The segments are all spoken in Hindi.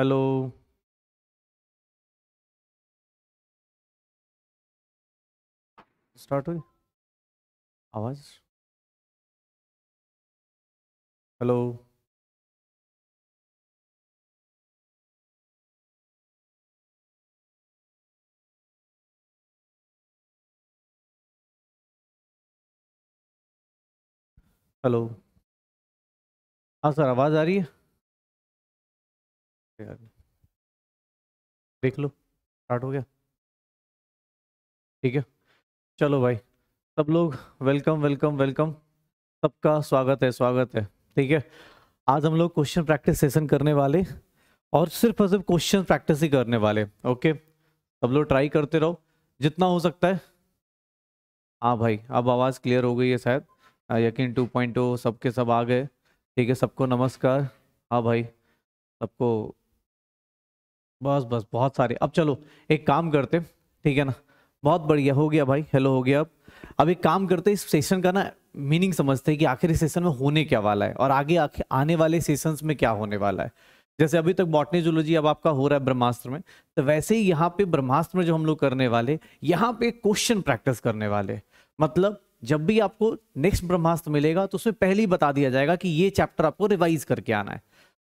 हेलो स्टार्ट हुई आवाज हेलो हेलो हाँ सर आवाज़ आ रही है देख लो स्टार्ट हो गया ठीक है चलो भाई सब लोग वेलकम वेलकम वेलकम सबका स्वागत है स्वागत है ठीक है आज हम लोग क्वेश्चन प्रैक्टिस सेशन करने वाले और सिर्फ और सिर्फ क्वेश्चन प्रैक्टिस ही करने वाले ओके सब लोग ट्राई करते रहो जितना हो सकता है हाँ भाई अब आवाज़ क्लियर हो गई है शायद हाँ, यकीन टू पॉइंट oh, सबके सब आ गए ठीक है सबको नमस्कार हाँ भाई सबको बस बस बहुत सारे अब चलो एक काम करते ठीक है ना बहुत बढ़िया हो गया भाई हेलो हो गया अब अब एक काम करते इस सेशन का ना मीनिंग समझते हैं कि आखिर इस सेशन में होने क्या वाला है और आगे आखिर आने वाले सेशंस में क्या होने वाला है जैसे अभी तक बॉटनी जुलोजी अब आपका हो रहा है ब्रह्मास्त्र में तो वैसे ही यहाँ पे ब्रह्मास्त्र में जो हम लोग करने वाले यहाँ पे क्वेश्चन प्रैक्टिस करने वाले मतलब जब भी आपको नेक्स्ट ब्रह्मास्त्र मिलेगा तो उसमें पहले ही बता दिया जाएगा कि ये चैप्टर आपको रिवाइज करके आना है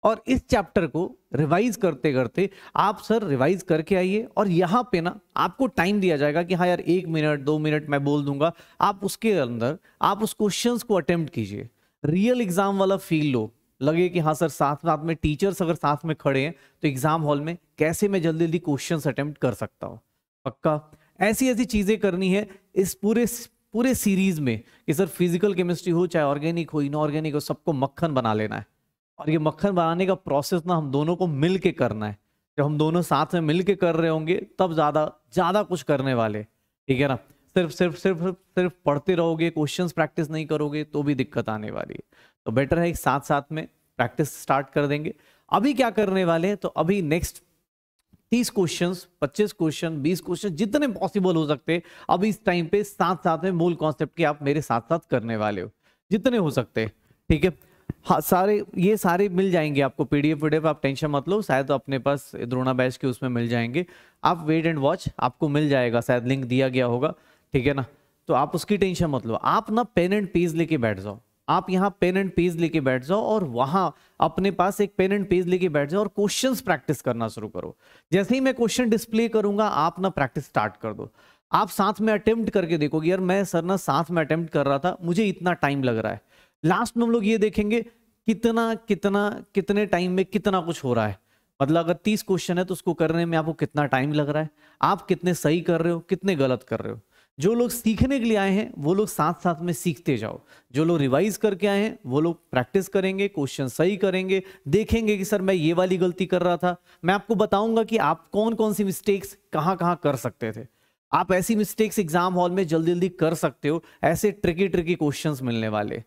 और इस चैप्टर को रिवाइज करते करते आप सर रिवाइज करके आइए और यहाँ पे ना आपको टाइम दिया जाएगा कि हाँ यार एक मिनट दो मिनट मैं बोल दूंगा आप उसके अंदर आप उस क्वेश्चन को अटेम्प्ट कीजिए रियल एग्जाम वाला फील लो लगे कि हाँ सर साथ साथ में टीचर्स अगर साथ में खड़े हैं तो एग्जाम हॉल में कैसे मैं जल्दी जल्दी क्वेश्चन अटैम्प्ट कर सकता हूँ पक्का ऐसी ऐसी चीजें करनी है इस पूरे पूरे सीरीज में कि सर फिजिकल केमिस्ट्री हो चाहे ऑर्गेनिक हो इनऑर्गेनिक हो सबको मक्खन बना लेना है और ये मक्खन बनाने का प्रोसेस ना हम दोनों को मिल के करना है जब हम दोनों साथ में मिल के कर रहे होंगे तब ज़्यादा ज़्यादा कुछ करने वाले ठीक है ना सिर्फ सिर्फ सिर्फ सिर्फ पढ़ते रहोगे क्वेश्चंस प्रैक्टिस नहीं करोगे तो भी दिक्कत आने वाली है तो बेटर है साथ साथ में प्रैक्टिस स्टार्ट कर देंगे अभी क्या करने वाले हैं तो अभी नेक्स्ट तीस क्वेश्चन पच्चीस क्वेश्चन बीस क्वेश्चन जितने पॉसिबल हो सकते अभी इस टाइम पे साथ साथ में मूल कॉन्सेप्ट के आप मेरे साथ साथ करने वाले हो जितने हो सकते ठीक है हाँ सारे ये सारे मिल जाएंगे आपको पीडीएफ डी आप टेंशन मत लो शायद अपने पास द्रोणा बैच के उसमें मिल जाएंगे आप वेट एंड वॉच आपको मिल जाएगा शायद लिंक दिया गया होगा ठीक है ना तो आप उसकी टेंशन मत लो आप ना पेन एंड पेज लेके बैठ जाओ आप यहाँ पेन एंड पेज लेके बैठ जाओ और वहां अपने पास एक पेन एंड पेज लेके बैठ जाओ और क्वेश्चन प्रैक्टिस करना शुरू करो जैसे ही मैं क्वेश्चन डिस्प्ले करूंगा आप ना प्रैक्टिस स्टार्ट कर दो आप साथ में अटेम्प्ट करके देखोगे यार मैं सर ना साथ में अटेम्प्ट कर रहा था मुझे इतना टाइम लग रहा है लास्ट में हम लोग ये देखेंगे कितना कितना कितने टाइम में कितना कुछ हो रहा है मतलब अगर तीस क्वेश्चन है तो उसको करने में आपको कितना टाइम लग रहा है आप कितने सही कर रहे हो कितने गलत कर रहे हो जो लोग सीखने के लिए आए हैं वो लोग साथ साथ में सीखते जाओ जो लोग रिवाइज करके आए हैं वो लोग प्रैक्टिस करेंगे क्वेश्चन सही करेंगे देखेंगे कि सर मैं ये वाली गलती कर रहा था मैं आपको बताऊंगा कि आप कौन कौन सी मिस्टेक्स कहाँ कहाँ कर सकते थे आप ऐसी मिस्टेक्स एग्जाम हॉल में जल्दी जल्दी कर सकते हो ऐसे ट्रिकी ट्रिकी क्वेश्चन मिलने वाले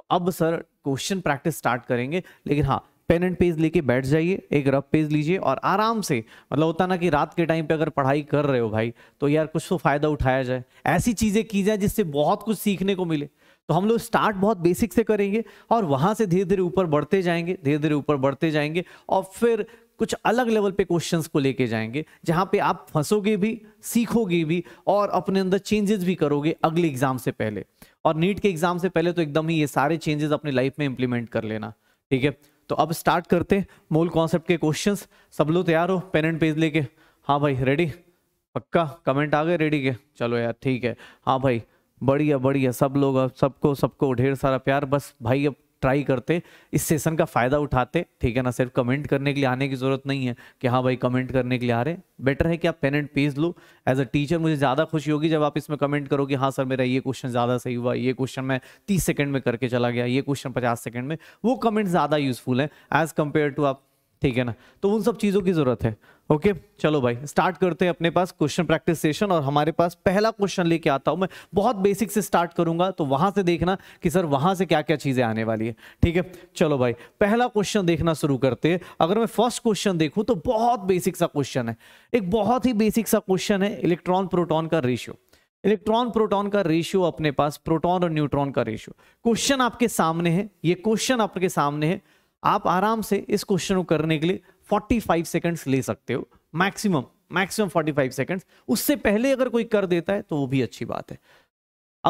तो अब सर क्वेश्चन प्रैक्टिस स्टार्ट करेंगे लेकिन हाँ पेन एंड पेज लेके बैठ जाइए एक रफ पेज लीजिए और आराम से मतलब होता ना कि रात के टाइम पे अगर पढ़ाई कर रहे हो भाई तो यार कुछ तो फायदा उठाया जाए ऐसी चीजें की जाए जिससे बहुत कुछ सीखने को मिले तो हम लोग स्टार्ट बहुत बेसिक से करेंगे और वहां से धीरे धीरे ऊपर बढ़ते जाएंगे धीरे धीरे ऊपर बढ़ते जाएंगे और फिर कुछ अलग लेवल पे क्वेश्चंस को लेके जाएंगे जहां पे आप फंसोगे भी सीखोगे भी और अपने अंदर चेंजेस भी करोगे अगले एग्जाम से पहले और नीट के एग्जाम से पहले तो एकदम ही ये सारे चेंजेस अपनी लाइफ में इंप्लीमेंट कर लेना ठीक है तो अब स्टार्ट करते मूल कॉन्सेप्ट के क्वेश्चन सब लोग तैयार हो पेन एंड पेज लेके हाँ भाई रेडी पक्का कमेंट आ गए रेडी के चलो यार ठीक है हाँ भाई बढ़िया बढ़िया सब लोग अब सबको सबको ढेर सारा प्यार बस भाई अब ट्राई करते इस सेशन का फ़ायदा उठाते ठीक है ना सिर्फ कमेंट करने के लिए आने की ज़रूरत नहीं है कि हाँ भाई कमेंट करने के लिए आ रहे बेटर है कि आप पेन एंड पेज लो एज अ टीचर मुझे ज़्यादा खुशी होगी जब आप इसमें कमेंट करो कि हाँ सर मेरा ये क्वेश्चन ज़्यादा सही हुआ ये क्वेश्चन मैं तीस सेकेंड में करके चला गया ये क्वेश्चन पचास सेकंड में वो कमेंट ज़्यादा यूजफुल है एज़ कंपेयर टू आप ठीक है ना तो उन सब चीज़ों की ज़रूरत है ओके okay, चलो भाई स्टार्ट करते हैं अपने पास क्वेश्चन प्रैक्टिस सेशन और हमारे पास पहला क्वेश्चन लेके आता हूं मैं बहुत बेसिक से स्टार्ट करूंगा तो वहां से देखना कि सर वहां से क्या क्या चीजें आने वाली है ठीक है चलो भाई पहला क्वेश्चन देखना शुरू करते हैं अगर मैं फर्स्ट क्वेश्चन देखूं तो बहुत बेसिक सा क्वेश्चन है एक बहुत ही बेसिक सा क्वेश्चन है इलेक्ट्रॉन प्रोटोन का रेशियो इलेक्ट्रॉन प्रोटॉन का रेशियो अपने पास प्रोटॉन और न्यूट्रॉन का रेशियो क्वेश्चन आपके सामने है ये क्वेश्चन आपके सामने है आप आराम से इस क्वेश्चन को करने के लिए 45 सेकेंड्स ले सकते हो मैक्सिमम मैक्सिमम 45 सेकेंड्स उससे पहले अगर कोई कर देता है तो वो भी अच्छी बात है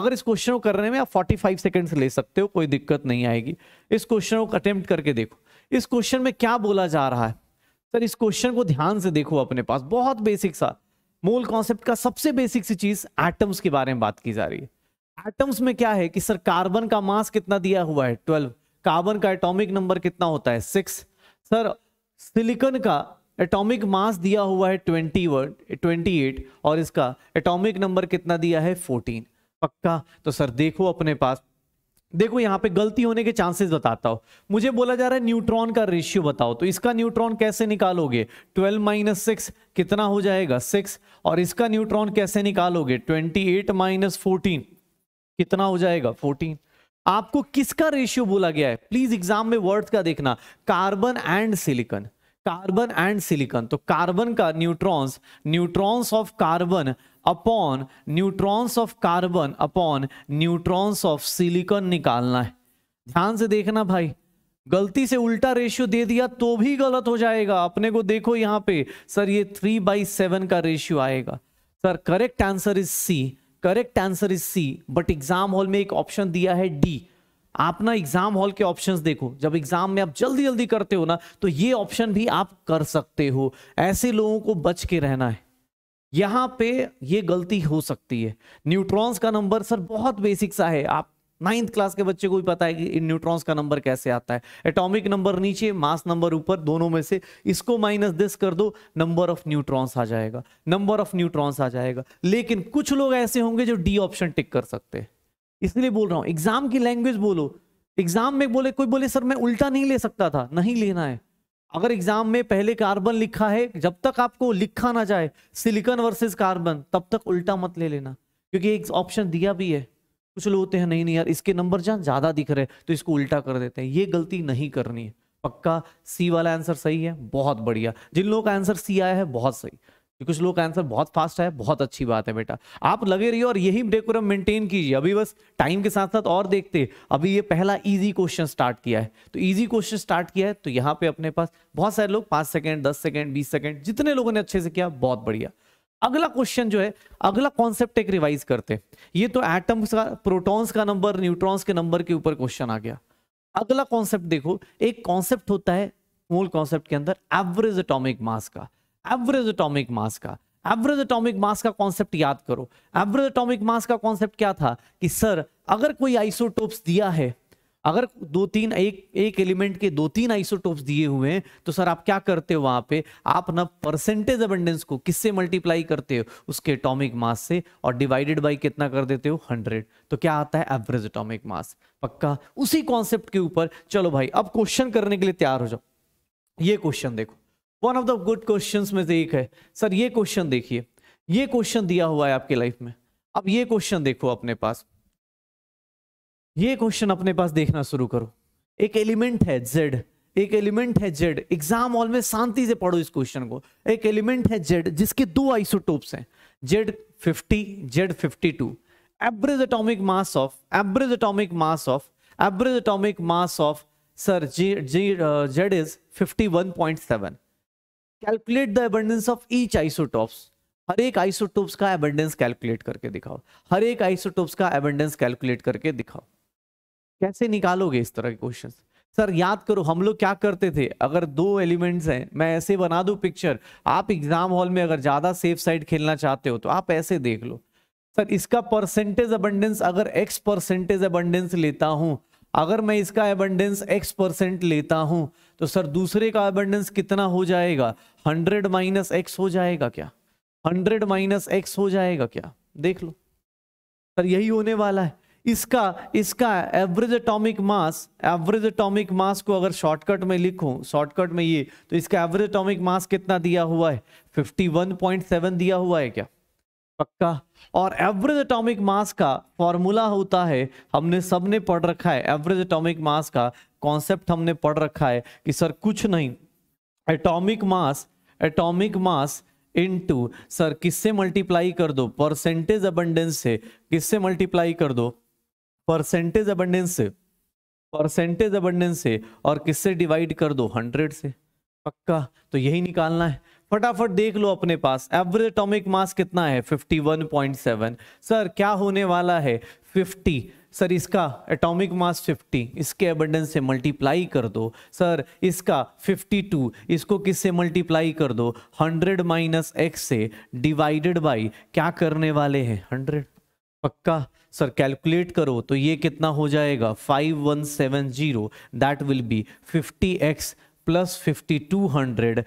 अगर इस क्वेश्चन को करने में आप 45 सेकेंड्स ले सकते हो कोई दिक्कत नहीं आएगी इस क्वेश्चन को अटेम्प्ट करके देखो इस क्वेश्चन में क्या बोला जा रहा है सर इस क्वेश्चन को ध्यान से देखो अपने पास बहुत बेसिक सा मूल कॉन्सेप्ट का सबसे बेसिक सी चीज एटम्स के बारे में बात की जा रही है एटम्स में क्या है कि सर कार्बन का मास कितना दिया हुआ है ट्वेल्व कार्बन का एटॉमिक नंबर कितना होता है सिक्स सर सिलिकन का एटॉमिक मास दिया हुआ है ट्वेंटी वर्ड ट्वेंटी एट और इसका एटॉमिक नंबर कितना दिया है फोर्टीन पक्का तो सर देखो अपने पास देखो यहाँ पे गलती होने के चांसेस बताता हूँ मुझे बोला जा रहा है न्यूट्रॉन का रेशियो बताओ तो इसका न्यूट्रॉन कैसे निकालोगे 12 माइनस सिक्स कितना हो जाएगा सिक्स और इसका न्यूट्रॉन कैसे निकालोगे ट्वेंटी एट माइनस फोर्टीन कितना हो जाएगा फोर्टीन आपको किसका रेशियो बोला गया है प्लीज एग्जाम में वर्ड्स का देखना carbon and silicon carbon and silicon तो कार्बन का neutrons neutrons of carbon upon neutrons of carbon upon neutrons of silicon निकालना है ध्यान से देखना भाई गलती से उल्टा रेशियो दे दिया तो भी गलत हो जाएगा अपने को देखो यहां पे सर ये थ्री बाई सेवन का रेशियो आएगा sir correct answer is C correct answer is C but exam hall में एक ऑप्शन दिया है डी आप ना एग्जाम हॉल के ऑप्शंस देखो जब एग्जाम में आप जल्दी जल्दी करते हो ना तो ये ऑप्शन भी आप कर सकते हो ऐसे लोगों को बच के रहना है यहां पे ये गलती हो सकती है न्यूट्रॉन्स का नंबर सर बहुत बेसिक सा है आप नाइन्थ क्लास के बच्चे को भी पता है कि न्यूट्रॉन्स का नंबर कैसे आता है एटॉमिक नंबर नीचे मास नंबर ऊपर दोनों में से इसको माइनस दिस कर दो नंबर ऑफ न्यूट्रॉन्स आ जाएगा नंबर ऑफ न्यूट्रॉन्स आ जाएगा लेकिन कुछ लोग ऐसे होंगे जो डी ऑप्शन टिक कर सकते हैं इसलिए बोल रहा हूं एग्जाम की लैंग्वेज बोलो एग्जाम में बोले कोई बोले सर मैं उल्टा नहीं ले सकता था नहीं लेना है अगर एग्जाम में पहले कार्बन लिखा है जब तक आपको लिखा ना जाए सिलिकॉन वर्सेस कार्बन तब तक उल्टा मत ले लेना क्योंकि एक ऑप्शन दिया भी है कुछ लोग होते हैं नहीं नहीं यार इसके नंबर जहाँ ज़्यादा दिख रहे तो इसको उल्टा कर देते हैं ये गलती नहीं करनी है पक्का सी वाला आंसर सही है बहुत बढ़िया जिन लोगों का आंसर सी आया है बहुत सही कुछ लोग का आंसर बहुत फास्ट है बहुत अच्छी बात है बेटा आप लगे रहिए और यही डेकोरम मेंटेन कीजिए अभी बस टाइम के साथ साथ और देखते अभी ये पहला इजी क्वेश्चन स्टार्ट किया है तो इजी क्वेश्चन स्टार्ट किया है तो यहाँ पे अपने पास बहुत सारे लोग पांच सेकेंड दस सेकेंड बीस सेकेंड जितने लोगों ने अच्छे से किया बहुत बढ़िया अगला क्वेश्चन जो है अगला कॉन्सेप्ट एक रिवाइज करते ये तो एटम्स का प्रोटॉन्स का नंबर न्यूट्रॉन्स के नंबर के ऊपर क्वेश्चन आ गया अगला कॉन्सेप्ट देखो एक कॉन्सेप्ट होता है मूल कॉन्सेप्ट के अंदर एवरेज एटॉमिक मास का एवरेज एटॉमिक मास का एवरेज एटॉमिक मास का कॉन्सेप्ट याद करो एवरेज एटॉमिक मास का कॉन्सेप्ट क्या था कि सर अगर कोई आइसोटोप्स दिया है अगर दो तीन एक एक एलिमेंट के दो तीन आइसोटोप्स दिए हुए हैं तो सर आप क्या करते हो वहां पे आप ना परसेंटेज अबेंडेंस को किससे मल्टीप्लाई करते हो उसके एटॉमिक मास से और डिवाइडेड बाई कितना कर देते हो हंड्रेड तो क्या आता है एवरेज एटॉमिक मास पक्का उसी कॉन्सेप्ट के ऊपर चलो भाई अब क्वेश्चन करने के लिए तैयार हो जाओ ये क्वेश्चन देखो one of the good question में से एक है सर ये क्वेश्चन देखिए ये क्वेश्चन दिया हुआ है आपके लाइफ में अब ये क्वेश्चन देखो अपने पास ये क्वेश्चन अपने पास देखना शुरू करो एक एलिमेंट है जेड एक एलिमेंट है जेड एग्जाम हॉल में शांति से पढ़ो इस क्वेश्चन को एक एलिमेंट है जेड जिसके दो आइसोटोप्स हैं Z 50 Z 52 average atomic mass of average atomic mass of average atomic mass of sir जी जी Z is 51.7 calculate the abundance of each isotopes हर एक आइसोटोप्स का एबंडेंस कैलकुलेट करके दिखाओ हर एक आइसोटोप्स का एबंडेंस कैलकुलेट करके दिखाओ कैसे निकालोगे इस तरह के क्वेश्चन सर याद करो हम लोग क्या करते थे अगर दो एलिमेंट्स हैं मैं ऐसे बना दूं पिक्चर आप एग्जाम हॉल में अगर ज्यादा सेफ साइड खेलना चाहते हो तो आप ऐसे देख लो सर इसका परसेंटेज अबंडेंस अगर एक्स परसेंटेज अबंडेंस लेता हूं अगर मैं इसका एबंडेंस एक्स परसेंट लेता हूं तो सर दूसरे का एबंडेंस कितना हो जाएगा हंड्रेड माइनस एक्स हो जाएगा क्या हंड्रेड माइनस एक्स हो जाएगा क्या देख लो सर यही होने वाला है इसका इसका average atomic mass average atomic mass को अगर शॉर्टकट में लिखूं शॉर्टकट में ये तो इसका एवरेज एटॉमिक मास कितना दिया हुआ है 51.7 दिया हुआ है क्या पक्का और एवरेज एटॉमिक मास का फॉर्मूला होता है हमने सबने पढ़ रखा है एवरेज एटॉमिक मास का कॉन्सेप्ट हमने पढ़ रखा है कि सर कुछ नहीं atomic mass atomic mass into sir किससे मल्टीप्लाई कर दो परसेंटेज अबंडेंस से किससे मल्टीप्लाई कर दो परसेंटेज अबंडेंस से परसेंटेज अबंडेंस से और किससे डिवाइड कर दो हंड्रेड से पक्का तो यही निकालना है फटाफट देख लो अपने पास एवरेज एटॉमिक मास कितना है 51.7 सर क्या होने वाला है 50 सर इसका एटॉमिक मास 50 इसके अबंडेंस से मल्टीप्लाई कर दो सर इसका 52 इसको किससे मल्टीप्लाई कर दो 100 माइनस एक्स से डिवाइडेड बाई क्या करने वाले हैं 100 पक्का सर कैलकुलेट करो तो ये कितना हो जाएगा 5170 that will be fifty X plus fifty two hundred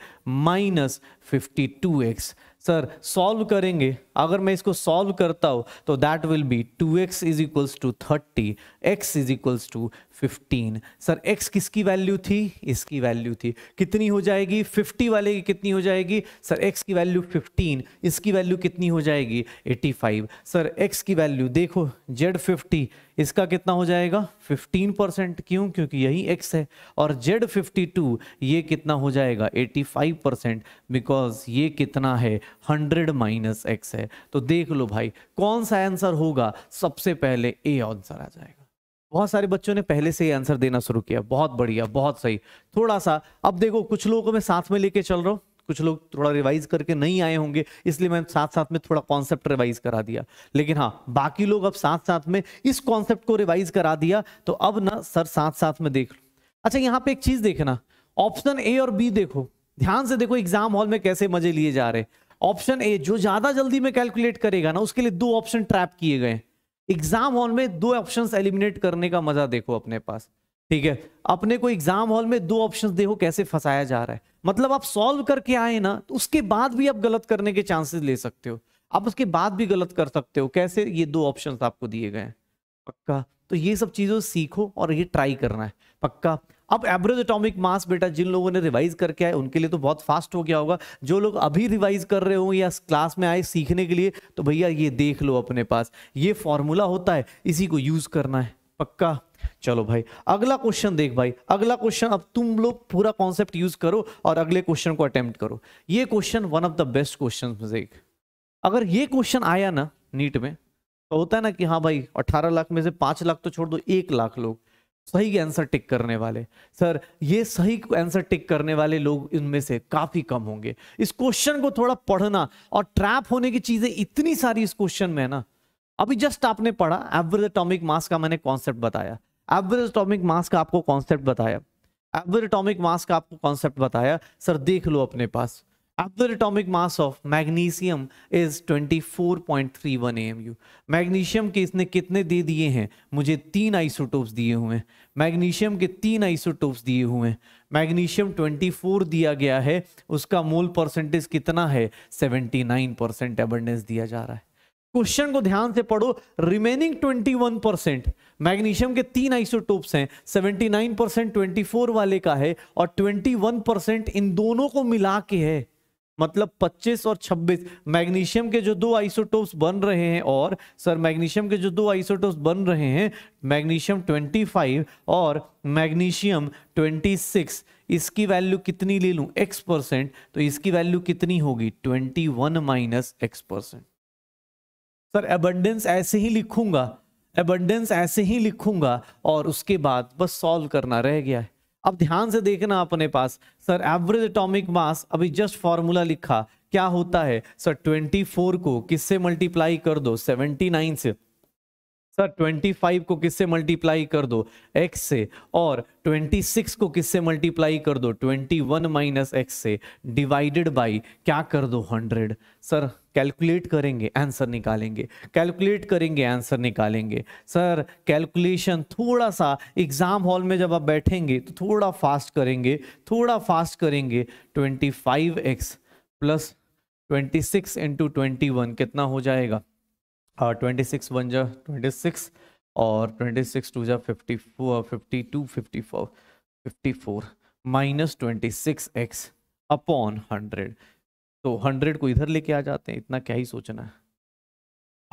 minus fifty two X sir solve करेंगे अगर मैं इसको सॉल्व करता हूँ तो that will be two X is equals to thirty X is equals to fifteen sir X किसकी वैल्यू थी इसकी वैल्यू थी कितनी हो जाएगी फिफ्टी वाले की कितनी हो जाएगी सर एक्स की वैल्यू फिफ्टीन इसकी वैल्यू कितनी हो जाएगी 85 फाइव सर एक्स की वैल्यू देखो जेड फिफ्टी इसका कितना हो जाएगा फिफ्टीन परसेंट क्यों क्योंकि यही एक्स है और जेड फिफ्टी टू ये कितना हो जाएगा एटी फाइव परसेंट बिकॉज ये कितना है हंड्रेड माइनस एक्स है तो देख लो भाई कौन सा आंसर होगा सबसे पहले ए आंसर आ जाएगा बहुत सारे बच्चों ने पहले से ही आंसर देना शुरू किया बहुत बढ़िया बहुत सही थोड़ा सा अब देखो कुछ लोगों को मैं साथ में लेके चल रहा हूँ कुछ लोग थोड़ा रिवाइज करके नहीं आए होंगे इसलिए मैं साथ साथ में थोड़ा कॉन्सेप्ट रिवाइज करा दिया लेकिन हाँ बाकी लोग अब साथ साथ में इस कॉन्सेप्ट को रिवाइज करा दिया तो अब ना सर साथ साथ में देख लो अच्छा यहाँ पे एक चीज देखना ऑप्शन ए और बी देखो ध्यान से देखो एग्जाम हॉल में कैसे मजे लिए जा रहे ऑप्शन ए जो ज्यादा जल्दी में कैलकुलेट करेगा ना उसके लिए दो ऑप्शन ट्रैप किए गए एग्जाम हॉल में दो ऑप्शंस एलिमिनेट करने का मजा देखो अपने पास ठीक है अपने को एग्जाम हॉल में दो ऑप्शंस देखो कैसे फंसाया जा रहा है मतलब आप सॉल्व करके आए ना तो उसके बाद भी आप गलत करने के चांसेस ले सकते हो आप उसके बाद भी गलत कर सकते हो कैसे ये दो ऑप्शन आपको दिए गए पक्का तो ये सब चीज़ों सीखो और ये ट्राई करना है पक्का अब एवरेज एटॉमिक मास बेटा जिन लोगों ने रिवाइज करके आए उनके लिए तो बहुत फास्ट हो गया होगा जो लोग अभी रिवाइज कर रहे हो या क्लास में आए सीखने के लिए तो भैया ये देख लो अपने पास ये फॉर्मूला होता है इसी को यूज करना है पक्का चलो भाई अगला क्वेश्चन देख भाई अगला क्वेश्चन अब तुम लोग पूरा कॉन्सेप्ट यूज करो और अगले क्वेश्चन को अटेम्प्ट करो ये question one of the best question में से एक अगर ये क्वेश्चन आया ना नीट में तो होता है ना कि हाँ भाई अठारह लाख में से पांच लाख तो छोड़ दो एक लाख लोग सही आंसर टिक करने वाले सर ये सही आंसर टिक करने वाले लोग इनमें से काफी कम होंगे इस क्वेश्चन को थोड़ा पढ़ना और ट्रैप होने की चीजें इतनी सारी इस क्वेश्चन में है ना अभी जस्ट आपने पढ़ा एवरेज एटॉमिक मास का मैंने कॉन्सेप्ट बताया एवरेज एटॉमिक मास का आपको कॉन्सेप्ट बताया एवरेज एटॉमिक मास का आपको कॉन्सेप्ट बताया सर देख लो अपने पास Absolute atomic mass of magnesium is 24.31 AMU. Magnesium के इसने कितने दे दिए हैं मुझे तीन आइसोटोप्स दिए हुए हैं मैग्नीशियम के तीन आइसोटोप्स दिए हुए हैं मैग्नीशियम 24 दिया गया है उसका मोल परसेंटेज कितना है 79 परसेंट एबंडेंस दिया जा रहा है क्वेश्चन को ध्यान से पढ़ो remaining twenty one percent magnesium के तीन आइसोटोप्स हैं seventy nine percent twenty four वाले का है और ट्वेंटी वन परसेंट इन दोनों को मिला के है मतलब 25 और 26 मैग्नीशियम के जो दो आइसोटोप्स बन रहे हैं और सर मैग्नीशियम के जो दो आइसोटोप्स बन रहे हैं मैग्नीशियम 25 और मैग्नीशियम 26 इसकी वैल्यू कितनी ले लूं एक्स परसेंट तो इसकी वैल्यू कितनी होगी twenty one minus X percent sir abundance ऐसे ही लिखूंगा एबंडेंस ऐसे ही लिखूंगा और उसके बाद बस सॉल्व करना रह गया है अब ध्यान से देखना अपने पास सर एवरेज एटॉमिक मास अभी जस्ट फॉर्मूला लिखा क्या होता है सर 24 को किससे मल्टीप्लाई कर दो 79 से सर 25 को किससे मल्टीप्लाई कर दो x से और 26 को किससे मल्टीप्लाई कर दो 21 वन माइनस एक्स से डिवाइडेड बाई क्या कर दो 100 सर कैलकुलेट करेंगे आंसर निकालेंगे कैलकुलेट करेंगे आंसर निकालेंगे सर कैलकुलेशन थोड़ा सा एग्जाम हॉल में जब आप बैठेंगे तो थोड़ा फास्ट करेंगे थोड़ा फास्ट करेंगे 25x five X plus twenty six into कितना हो जाएगा ट्वेंटी सिक्स वन जा ट्वेंटी सिक्स और ट्वेंटी सिक्स टू जा fifty four fifty two fifty four fifty four minus twenty six X upon hundred तो हंड्रेड को इधर लेके आ जाते हैं इतना क्या ही सोचना है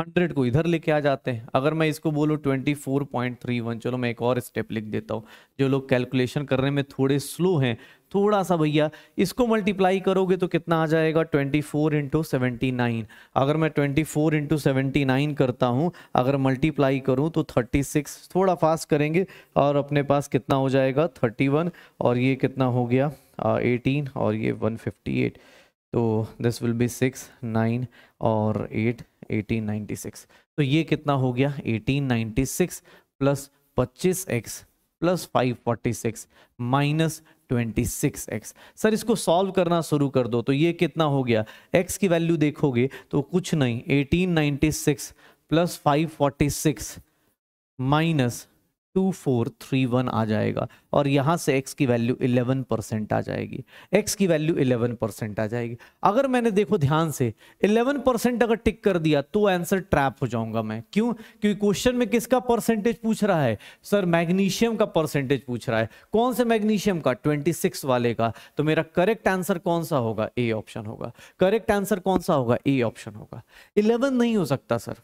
हंड्रेड को इधर लेके आ जाते हैं अगर मैं इसको बोलूँ twenty four point three one चलो मैं एक और स्टेप लिख देता हूँ जो लोग कैलकुलेशन करने में थोड़े स्लो हैं थोड़ा सा भैया इसको मल्टीप्लाई करोगे तो कितना आ जाएगा twenty four into seventy nine अगर मैं twenty four into seventy nine करता हूँ अगर मल्टीप्लाई करूँ तो थर्टी सिक्स थोड़ा फास्ट करेंगे और अपने पास कितना हो जाएगा थर्टी वन और ये कितना हो गया एटीन और ये वन फिफ्टी एट तो this will be six nine और एट 1896 तो ये कितना हो गया 1896 plus 25x plus 546 minus 26x sir इसको सॉल्व करना शुरू कर दो तो ये कितना हो गया x की वैल्यू देखोगे तो कुछ नहीं 1896 plus 546 minus two four three one आ जाएगा और यहाँ से x की वैल्यू इलेवन परसेंट आ जाएगी x की वैल्यू इलेवन परसेंट आ जाएगी अगर मैंने देखो ध्यान से इलेवन परसेंट अगर टिक कर दिया तो आंसर ट्रैप हो जाऊंगा मैं क्यों क्योंकि क्वेश्चन में किसका परसेंटेज पूछ रहा है सर मैग्नीशियम का परसेंटेज पूछ रहा है कौन से मैग्नीशियम का ट्वेंटी सिक्स वाले का तो मेरा करेक्ट आंसर कौन सा होगा ए ऑप्शन होगा करेक्ट आंसर कौन सा होगा ए ऑप्शन होगा इलेवन नहीं हो सकता सर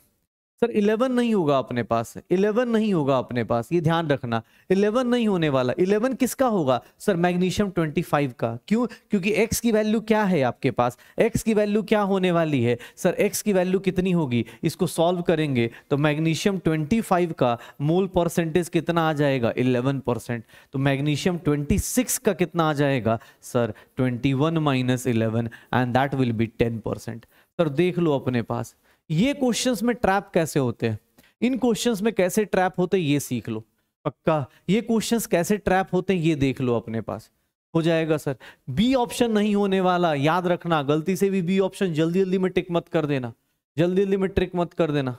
सर इलेवन नहीं होगा अपने पास इलेवन नहीं होगा अपने पास ये ध्यान रखना इलेवन नहीं होने वाला इलेवन किसका होगा सर मैग्नीशियम ट्वेंटी फाइव का क्यों क्योंकि एक्स की वैल्यू क्या है आपके पास एक्स की वैल्यू क्या होने वाली है सर एक्स की वैल्यू कितनी होगी इसको सॉल्व करेंगे तो मैग्नीशियम ट्वेंटी फाइव का मूल परसेंटेज कितना आ जाएगा इलेवन परसेंट तो मैग्नीशियम ट्वेंटी सिक्स का कितना आ जाएगा sir twenty one minus eleven and that will be ten percent sir देख लो अपने पास ये क्वेश्चंस में ट्रैप कैसे होते हैं इन क्वेश्चंस में कैसे ट्रैप होते हैं ये सीख लो पक्का ये क्वेश्चंस कैसे ट्रैप होते हैं ये देख लो अपने पास हो जाएगा सर बी ऑप्शन नहीं होने वाला याद रखना गलती से भी बी ऑप्शन जल्दी जल्दी में टिक मत कर देना जल्दी जल्दी में ट्रिक मत कर देना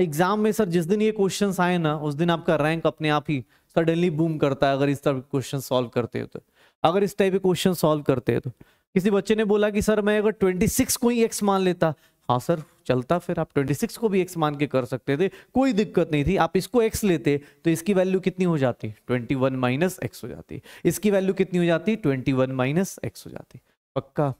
एग्जाम हाँ, में सर जिस दिन ये क्वेश्चन आए ना उस दिन आपका रैंक अपने आप ही सडनली बूम करता है अगर इस तरह के क्वेश्चन सॉल्व करते हो तो अगर इस टाइप के क्वेश्चन सॉल्व करते हो तो किसी बच्चे ने बोला कि सर मैं अगर 26 को ही एक्स मान लेता हाँ सर चलता फिर आप 26 को भी एक्स मान के कर सकते थे कोई दिक्कत नहीं थी आप इसको एक्स लेते तो इसकी वैल्यू कितनी हो जाती 21 वन माइनस एक्स हो जाती इसकी वैल्यू कितनी हो जाती 21 वन माइनस एक्स हो जाती पक्का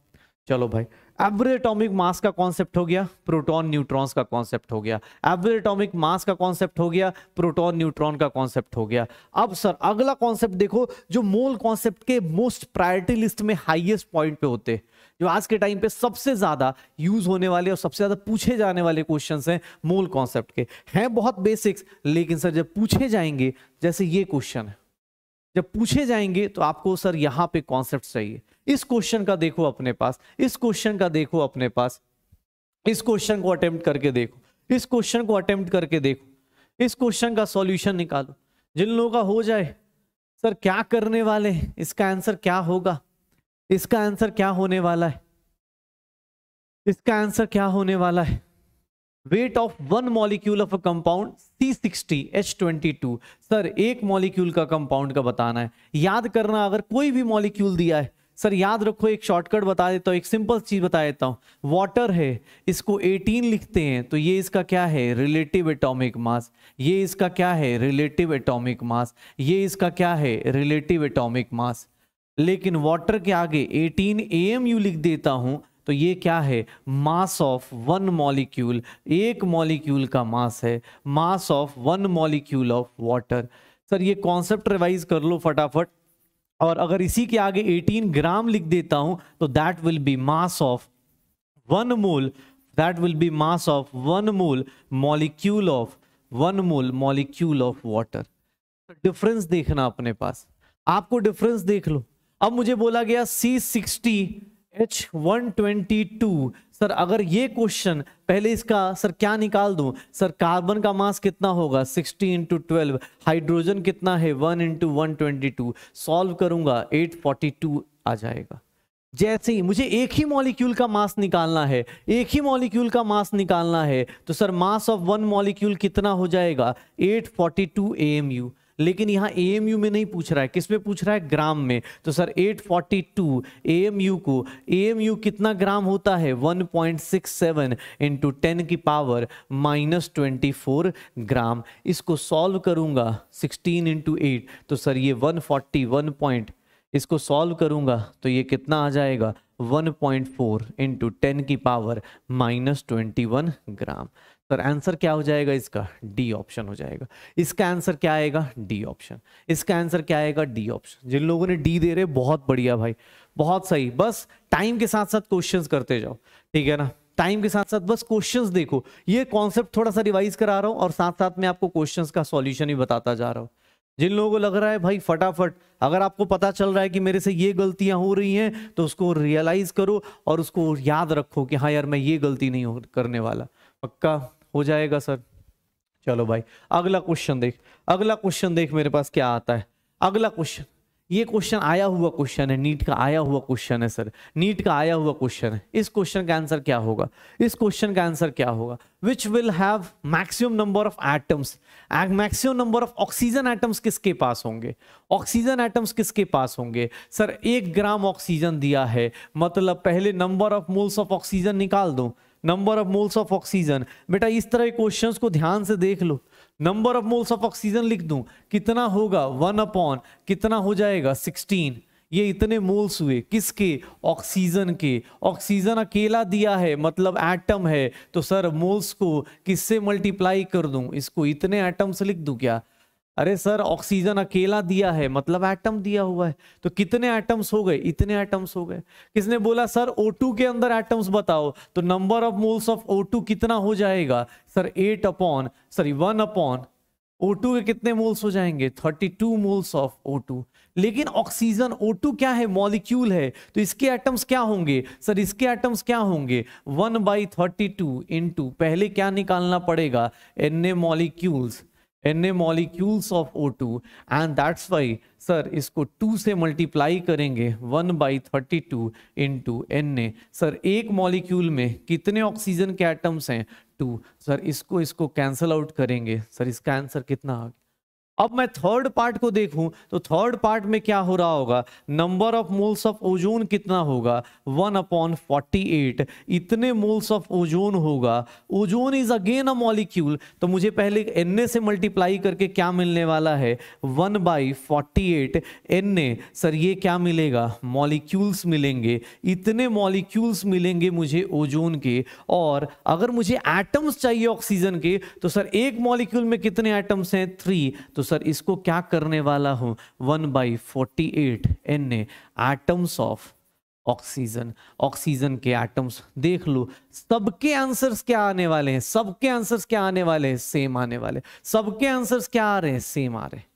चलो भाई एवरेज एटॉमिक मास का कॉन्सेप्ट हो गया प्रोटॉन न्यूट्रॉन्स का कॉन्सेप्ट हो गया एवरेज एटॉमिक मास का कॉन्सेप्ट हो गया प्रोटॉन न्यूट्रॉन का कॉन्सेप्ट हो गया अब सर अगला कॉन्सेप्ट देखो जो मोल कॉन्सेप्ट के मोस्ट प्रायोरिटी लिस्ट में हाईएस्ट पॉइंट पे होते हैं जो आज के टाइम पे सबसे ज़्यादा यूज़ होने वाले और सबसे ज़्यादा पूछे जाने वाले क्वेश्चन हैं मूल कॉन्सेप्ट के हैं बहुत बेसिक्स लेकिन सर जब पूछे जाएंगे जैसे ये क्वेश्चन है जब पूछे जाएंगे तो आपको सर यहाँ पे कॉन्सेप्ट चाहिए इस क्वेश्चन का देखो अपने पास इस क्वेश्चन का देखो अपने पास इस क्वेश्चन को अटेम्प्ट करके देखो इस क्वेश्चन को अटेम्प्ट करके देखो इस क्वेश्चन का सॉल्यूशन निकालो जिन लोगों का हो जाए सर क्या करने वाले इसका आंसर क्या होगा इसका आंसर क्या होने वाला है इसका आंसर क्या होने वाला है weight of one molecule of a compound C sixty H twenty two sir एक मॉलिक्यूल का कंपाउंड का बताना है याद करना अगर कोई भी मॉलिक्यूल दिया है सर याद रखो एक शॉर्टकट बता देता हूँ एक सिंपल चीज बता देता हूँ वाटर है इसको 18 लिखते हैं तो ये इसका क्या है रिलेटिव एटॉमिक मास ये इसका क्या है रिलेटिव एटॉमिक मास ये इसका क्या है रिलेटिव एटॉमिक मास लेकिन वाटर के आगे 18 ए लिख देता हूं तो ये क्या है मास ऑफ वन मॉलिक्यूल एक मॉलिक्यूल का मास है mass of one molecule of water sir ये कॉन्सेप्ट रिवाइज कर लो फटाफट और अगर इसी के आगे 18 ग्राम लिख देता हूं तो that will be mass of one mole that will be mass of one mole molecule of one mole molecule of water difference देखना अपने पास आपको डिफरेंस देख लो अब मुझे बोला गया C sixty H one twenty two sir अगर ये क्वेश्चन पहले इसका सर क्या निकाल दूं सर कार्बन का मास कितना होगा 60 इंटू ट्वेल्व हाइड्रोजन कितना है 1 into one twenty two solve करूंगा 842 आ जाएगा जैसे ही मुझे एक ही मॉलिक्यूल का मास निकालना है एक ही मॉलिक्यूल का मास निकालना है तो sir mass of one molecule कितना हो जाएगा 842 टू लेकिन यहाँ ए में नहीं पूछ रहा है किस में पूछ रहा है ग्राम में तो सर 842 फोर्टी टू को ए कितना ग्राम होता है 1.67 पॉइंट सिक्स सेवन की पावर माइनस ट्वेंटी ग्राम इसको सॉल्व करूंगा 16 इंटू एट तो सर ये 141 पॉइंट इसको सॉल्व करूंगा तो ये कितना आ जाएगा 1.4 पॉइंट फोर इंटू टेन की power minus twenty one gram sir तो आंसर क्या हो जाएगा इसका डी ऑप्शन हो जाएगा इसका आंसर क्या आएगा डी ऑप्शन इसका आंसर क्या आएगा डी ऑप्शन जिन लोगों ने डी दे रहे बहुत बढ़िया भाई बहुत सही बस टाइम के साथ साथ क्वेश्चन करते जाओ ठीक है ना टाइम के साथ साथ बस क्वेश्चंस देखो ये कॉन्सेप्ट थोड़ा सा रिवाइज करा रहा हूँ और साथ साथ में आपको क्वेश्चंस का सॉल्यूशन ही बताता जा रहा हूँ जिन लोगों को लग रहा है भाई फटाफट अगर आपको पता चल रहा है कि मेरे से ये गलतियां हो रही हैं तो उसको रियलाइज करो और उसको याद रखो कि हाँ यार मैं ये गलती नहीं करने वाला पक्का हो जाएगा सर चलो भाई अगला क्वेश्चन देख अगला क्वेश्चन देख मेरे पास क्या आता है अगला क्वेश्चन ये क्वेश्चन आया हुआ क्वेश्चन है नीट का आया हुआ क्वेश्चन है सर नीट का आया हुआ क्वेश्चन है इस क्वेश्चन का आंसर क्या होगा इस क्वेश्चन का आंसर क्या होगा which will have maximum number of atoms maximum number of oxygen atoms किसके पास होंगे ऑक्सीजन एटम्स किसके पास होंगे सर एक ग्राम ऑक्सीजन दिया है मतलब पहले number of moles of oxygen निकाल दूँ number of moles of oxygen बेटा इस तरह के क्वेश्चन को ध्यान से देख लो number of moles of oxygen लिख दू कितना होगा वन अपॉन कितना हो जाएगा सिक्सटीन ये इतने मोल्स हुए किसके ऑक्सीजन के ऑक्सीजन अकेला दिया है मतलब एटम है तो सर मोल्स को किससे मल्टीप्लाई कर दूं इसको इतने एटम से लिख दूं क्या अरे सर ऑक्सीजन अकेला दिया है मतलब एटम दिया हुआ है तो कितने एटम्स हो गए इतने एटम्स हो गए किसने बोला सर O2 के अंदर एटम्स बताओ तो number of moles of O2 कितना हो जाएगा sir eight upon sorry one upon O2 के कितने मोल्स हो जाएंगे 32 मोल्स ऑफ O2 लेकिन ऑक्सीजन O2 क्या है मॉलिक्यूल है तो इसके एटम्स क्या होंगे सर इसके एटम्स क्या होंगे 1 बाई थर्टी टू पहले क्या निकालना पड़ेगा N A molecules N molecules of O two and that's why sir इसको टू से मल्टीप्लाई करेंगे one by thirty two into N A sir एक मॉलिक्यूल में कितने ऑक्सीजन के आइटम्स हैं टू सर इसको इसको कैंसल आउट करेंगे सर इसका आंसर कितना आ गया अब मैं थर्ड पार्ट को देखूं तो थर्ड पार्ट में क्या हो रहा होगा number of moles of ozone कितना होगा वन अपॉन फोर्टी एट इतने मोल्स ऑफ ओजोन होगा ozone is again a molecule तो मुझे पहले एन से मल्टीप्लाई करके क्या मिलने वाला है one by forty eight N sir ये क्या मिलेगा मॉलिक्यूल्स मिलेंगे इतने मॉलिक्यूल्स मिलेंगे मुझे ओजोन के और अगर मुझे एटम्स चाहिए ऑक्सीजन के तो सर एक मॉलिक्यूल में कितने एटम्स हैं थ्री तो सर इसको क्या करने वाला हूँ one by forty eight N A atoms of oxygen oxygen के एटम्स देख लो सबके आंसर्स क्या आने वाले हैं सबके आंसर्स क्या आने वाले हैं सेम आने वाले सबके आंसर्स क्या आ रहे हैं सेम आ रहे हैं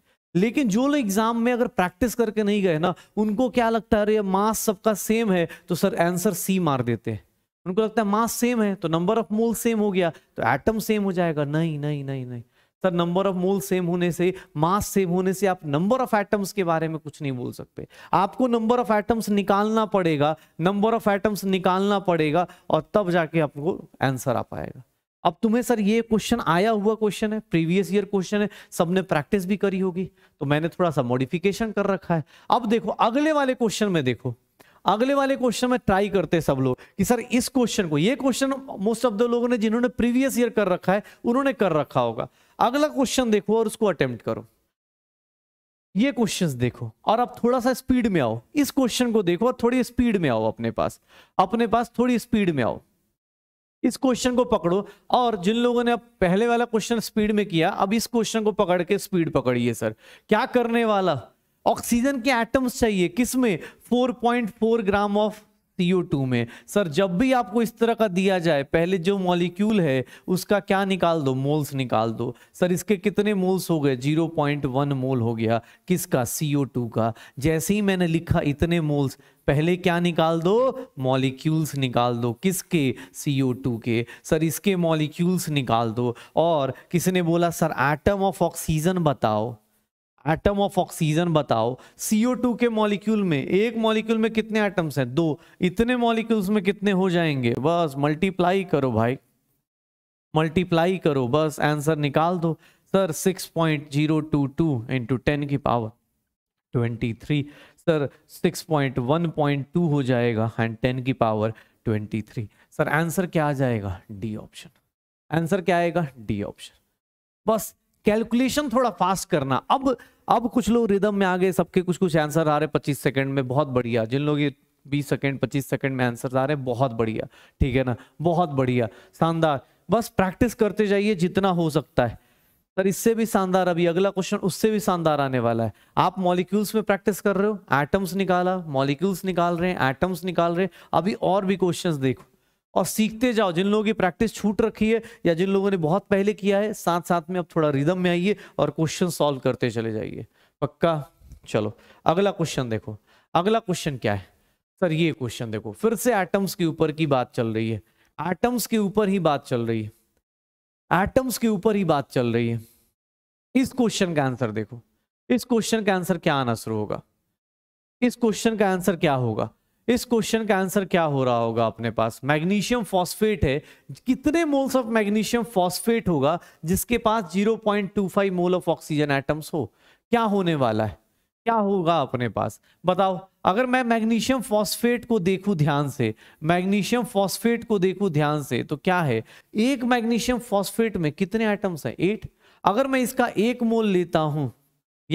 लेकिन जो लोग एग्जाम में अगर प्रैक्टिस करके नहीं गए ना उनको क्या लगता है अरे मास सबका सेम है तो सर आंसर सी मार देते हैं उनको लगता है मास सेम है तो नंबर ऑफ मोल सेम हो गया तो एटम सेम हो जाएगा नहीं नहीं नहीं नहीं sir number of mole same होने से मास सेम होने से आप नंबर ऑफ एटम्स के बारे में कुछ नहीं बोल सकते आपको नंबर ऑफ एटम्स निकालना पड़ेगा नंबर ऑफ एटम्स निकालना पड़ेगा और तब जाके आपको आंसर आ पाएगा अब तुम्हें सर ये क्वेश्चन आया हुआ क्वेश्चन है प्रीवियस ईयर क्वेश्चन है सबने प्रैक्टिस भी करी होगी तो मैंने थोड़ा सा मॉडिफिकेशन कर रखा है अब देखो अगले वाले क्वेश्चन में देखो अगले वाले क्वेश्चन में ट्राई करते हैं सब लोग कि सर इस क्वेश्चन को ये क्वेश्चन मोस्ट ऑफ द लोगों ने जिन्होंने प्रीवियस ईयर कर रखा है उन्होंने कर रखा होगा अगला क्वेश्चन देखो और उसको अटेम्प्ट करो ये क्वेश्चंस देखो और अब थोड़ा सा स्पीड में आओ इस क्वेश्चन को देखो और थोड़ी स्पीड में आओ अपने पास अपने पास थोड़ी स्पीड में आओ इस क्वेश्चन को पकड़ो और जिन लोगों ने अब पहले वाला क्वेश्चन स्पीड में किया अब इस क्वेश्चन को पकड़ के स्पीड पकड़िए सर क्या करने वाला ऑक्सीजन के एटम्स चाहिए किसमें 4.4 ग्राम ऑफ CO2 में सर जब भी आपको इस तरह का दिया जाए पहले जो मॉलिक्यूल है उसका क्या निकाल दो मोल्स निकाल दो सर इसके कितने मोल्स हो गए 0.1 मोल हो गया किसका CO2 का जैसे ही मैंने लिखा इतने मोल्स पहले क्या निकाल दो मॉलिक्यूल्स निकाल दो किसके CO2 के सर इसके मॉलिक्यूल्स निकाल दो और किसने बोला सर एटम ऑफ ऑक्सीजन बताओ एटम ऑफ ऑक्सीजन बताओ CO2 के मॉलिक्यूल में एक मॉलिक्यूल में कितने एटम्स हैं दो इतने मॉलिक्यूल्स में कितने हो जाएंगे बस मल्टीप्लाई करो भाई मल्टीप्लाई करो बस आंसर निकाल दो sir 6.022 point zero two two into ten की पावर थ्री सर 6.1.2 हो जाएगा एंड 10 की पावर 23 सर आंसर क्या आ जाएगा डी ऑप्शन आंसर क्या आएगा डी ऑप्शन बस कैलकुलेशन थोड़ा फास्ट करना अब अब कुछ लोग रिदम में आ गए सबके कुछ कुछ आंसर आ रहे हैं पच्चीस सेकंड में बहुत बढ़िया जिन लोग ये बीस सेकंड पच्चीस सेकंड में आंसर आ रहे हैं बहुत बढ़िया ठीक है ना बहुत बढ़िया शानदार बस प्रैक्टिस करते जाइए जितना हो सकता है सर इससे भी शानदार अभी अगला क्वेश्चन उससे भी शानदार आने वाला है आप मॉलिक्यूल्स में प्रैक्टिस कर रहे हो एटम्स निकाला मॉलिक्यूल्स निकाल रहे हैं एटम्स निकाल रहे हैं अभी और भी क्वेश्चंस देखो और सीखते जाओ जिन लोगों की प्रैक्टिस छूट रखी है या जिन लोगों ने बहुत पहले किया है साथ साथ में अब थोड़ा रिदम में आइए और क्वेश्चन सॉल्व करते चले जाइए पक्का चलो अगला क्वेश्चन देखो अगला क्वेश्चन क्या है सर ये क्वेश्चन देखो फिर से एटम्स के ऊपर की बात चल रही है एटम्स के ऊपर ही बात चल रही है एटम्स के ऊपर ही बात चल रही है इस क्वेश्चन का आंसर देखो इस क्वेश्चन का आंसर क्या आना शुरू होगा इस क्वेश्चन का आंसर क्या होगा इस क्वेश्चन का आंसर क्या हो रहा होगा अपने पास मैग्नीशियम फॉस्फेट है कितने मोल्स ऑफ मैग्नीशियम फॉस्फेट होगा जिसके पास 0.25 मोल ऑफ ऑक्सीजन एटम्स हो क्या होने वाला है क्या होगा अपने पास बताओ अगर मैं मैग्नीशियम फॉस्फेट को देखूं ध्यान से मैग्नीशियम फॉस्फेट को देखूं ध्यान से तो क्या है एक मैग्नीशियम फॉस्फेट में कितने आइटम्स है एट अगर मैं इसका एक मोल लेता हूं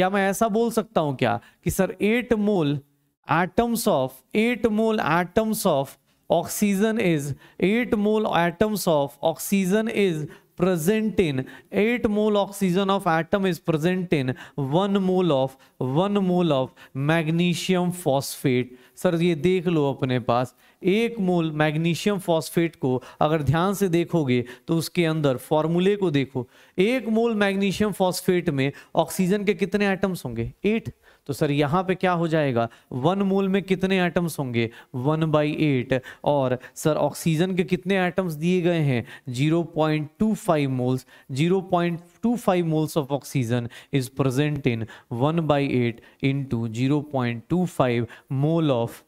या मैं ऐसा बोल सकता हूं क्या कि sir eight mole atoms of 8 mole atoms of oxygen is 8 mole atoms of oxygen is present in 8 mole oxygen of atom is present in 1 mole of 1 mole of magnesium phosphate sir ये देख लो अपने पास एक मोल मैग्नीशियम फॉस्फेट को अगर ध्यान से देखोगे तो उसके अंदर फॉर्मूले को देखो एक मोल मैग्नीशियम फॉस्फेट में ऑक्सीजन के कितने एटम्स होंगे एट तो सर यहाँ पे क्या हो जाएगा वन मोल में कितने एटम्स होंगे वन बाई एट और सर ऑक्सीजन के कितने एटम्स दिए गए हैं zero point two five moles zero point two five moles of oxygen is present in one by eight into zero point two five mole of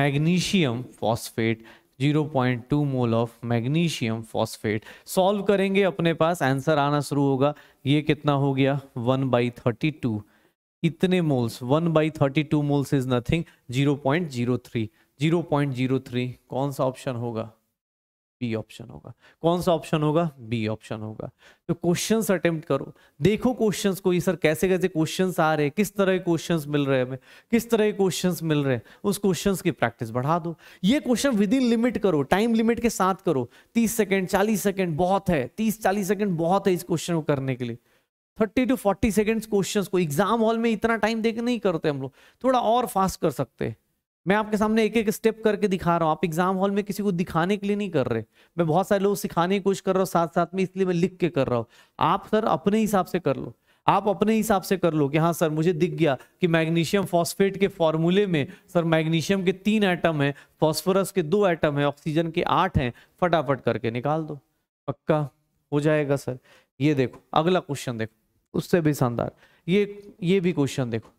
magnesium phosphate 0.2 mole of magnesium phosphate solve करेंगे अपने पास आंसर आना शुरू होगा ये कितना हो गया 1 बाई थर्टी टू इतने moles one by thirty two moles is nothing zero point zero three zero point zero three कौन सा ऑप्शन होगा बी ऑप्शन होगा कौन सा ऑप्शन होगा बी ऑप्शन होगा तो क्वेश्चंस अटेम्प्ट करो देखो क्वेश्चंस को ये सर कैसे कैसे क्वेश्चंस आ रहे हैं किस तरह के क्वेश्चंस मिल रहे हैं हमें किस तरह के क्वेश्चंस मिल रहे हैं उस क्वेश्चंस की प्रैक्टिस बढ़ा दो ये क्वेश्चन विद इन लिमिट करो टाइम लिमिट के साथ करो तीस सेकेंड चालीस सेकेंड बहुत है तीस चालीस सेकेंड बहुत है इस क्वेश्चन को करने के लिए thirty two forty seconds questions को एग्जाम हॉल में इतना टाइम देख नहीं करते हम लोग थोड़ा और फास्ट कर सकते मैं आपके सामने एक एक स्टेप करके दिखा रहा हूँ आप एग्जाम हॉल में किसी को दिखाने के लिए नहीं कर रहे मैं बहुत सारे लोग सिखाने की कोशिश कर रहा हूँ साथ साथ में इसलिए मैं लिख के कर रहा हूँ आप सर अपने हिसाब से कर लो आप अपने हिसाब से कर लो कि हाँ सर मुझे दिख गया कि मैग्नीशियम फॉस्फेट के फॉर्मूले में सर मैग्नीशियम के तीन आइटम है फॉस्फोरस के दो आइटम है ऑक्सीजन के आठ हैं फटाफट करके निकाल दो पक्का हो जाएगा सर ये देखो अगला क्वेश्चन देखो उससे भी शानदार ये ये भी क्वेश्चन देखो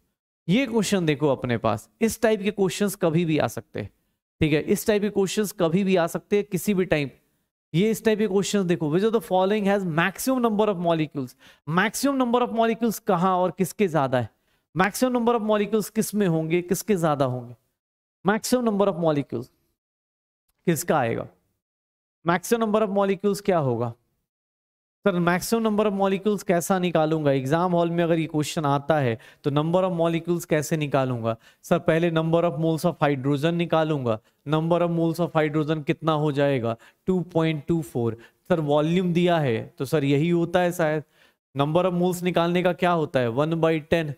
ये क्वेश्चन देखो अपने पास इस टाइप के क्वेश्चन कभी भी आ सकते हैं ठीक है इस टाइप के क्वेश्चन कभी भी आ सकते हैं किसी भी टाइम ये इस टाइप के क्वेश्चन देखो which of the following has maximum number of molecules maximum number of molecules कहाँ और किसके ज्यादा है मैक्सिमम नंबर ऑफ मॉलिक्यूल्स किस में होंगे किसके ज्यादा होंगे मैक्सिमम नंबर ऑफ मॉलिक्यूल्स किसका आएगा मैक्सिमम नंबर ऑफ मॉलिक्यूल्स क्या होगा sir maximum number of molecules कैसा निकालूंगा एग्जाम हॉल में अगर ये क्वेश्चन आता है तो नंबर ऑफ मॉलिक्यूल्स कैसे निकालूंगा सर पहले number of moles of hydrogen निकालूंगा number of moles of hydrogen कितना हो जाएगा 2.24 सर वॉल्यूम दिया है तो सर यही होता है शायद नंबर ऑफ मोल्स निकालने का क्या होता है वन बाई टेन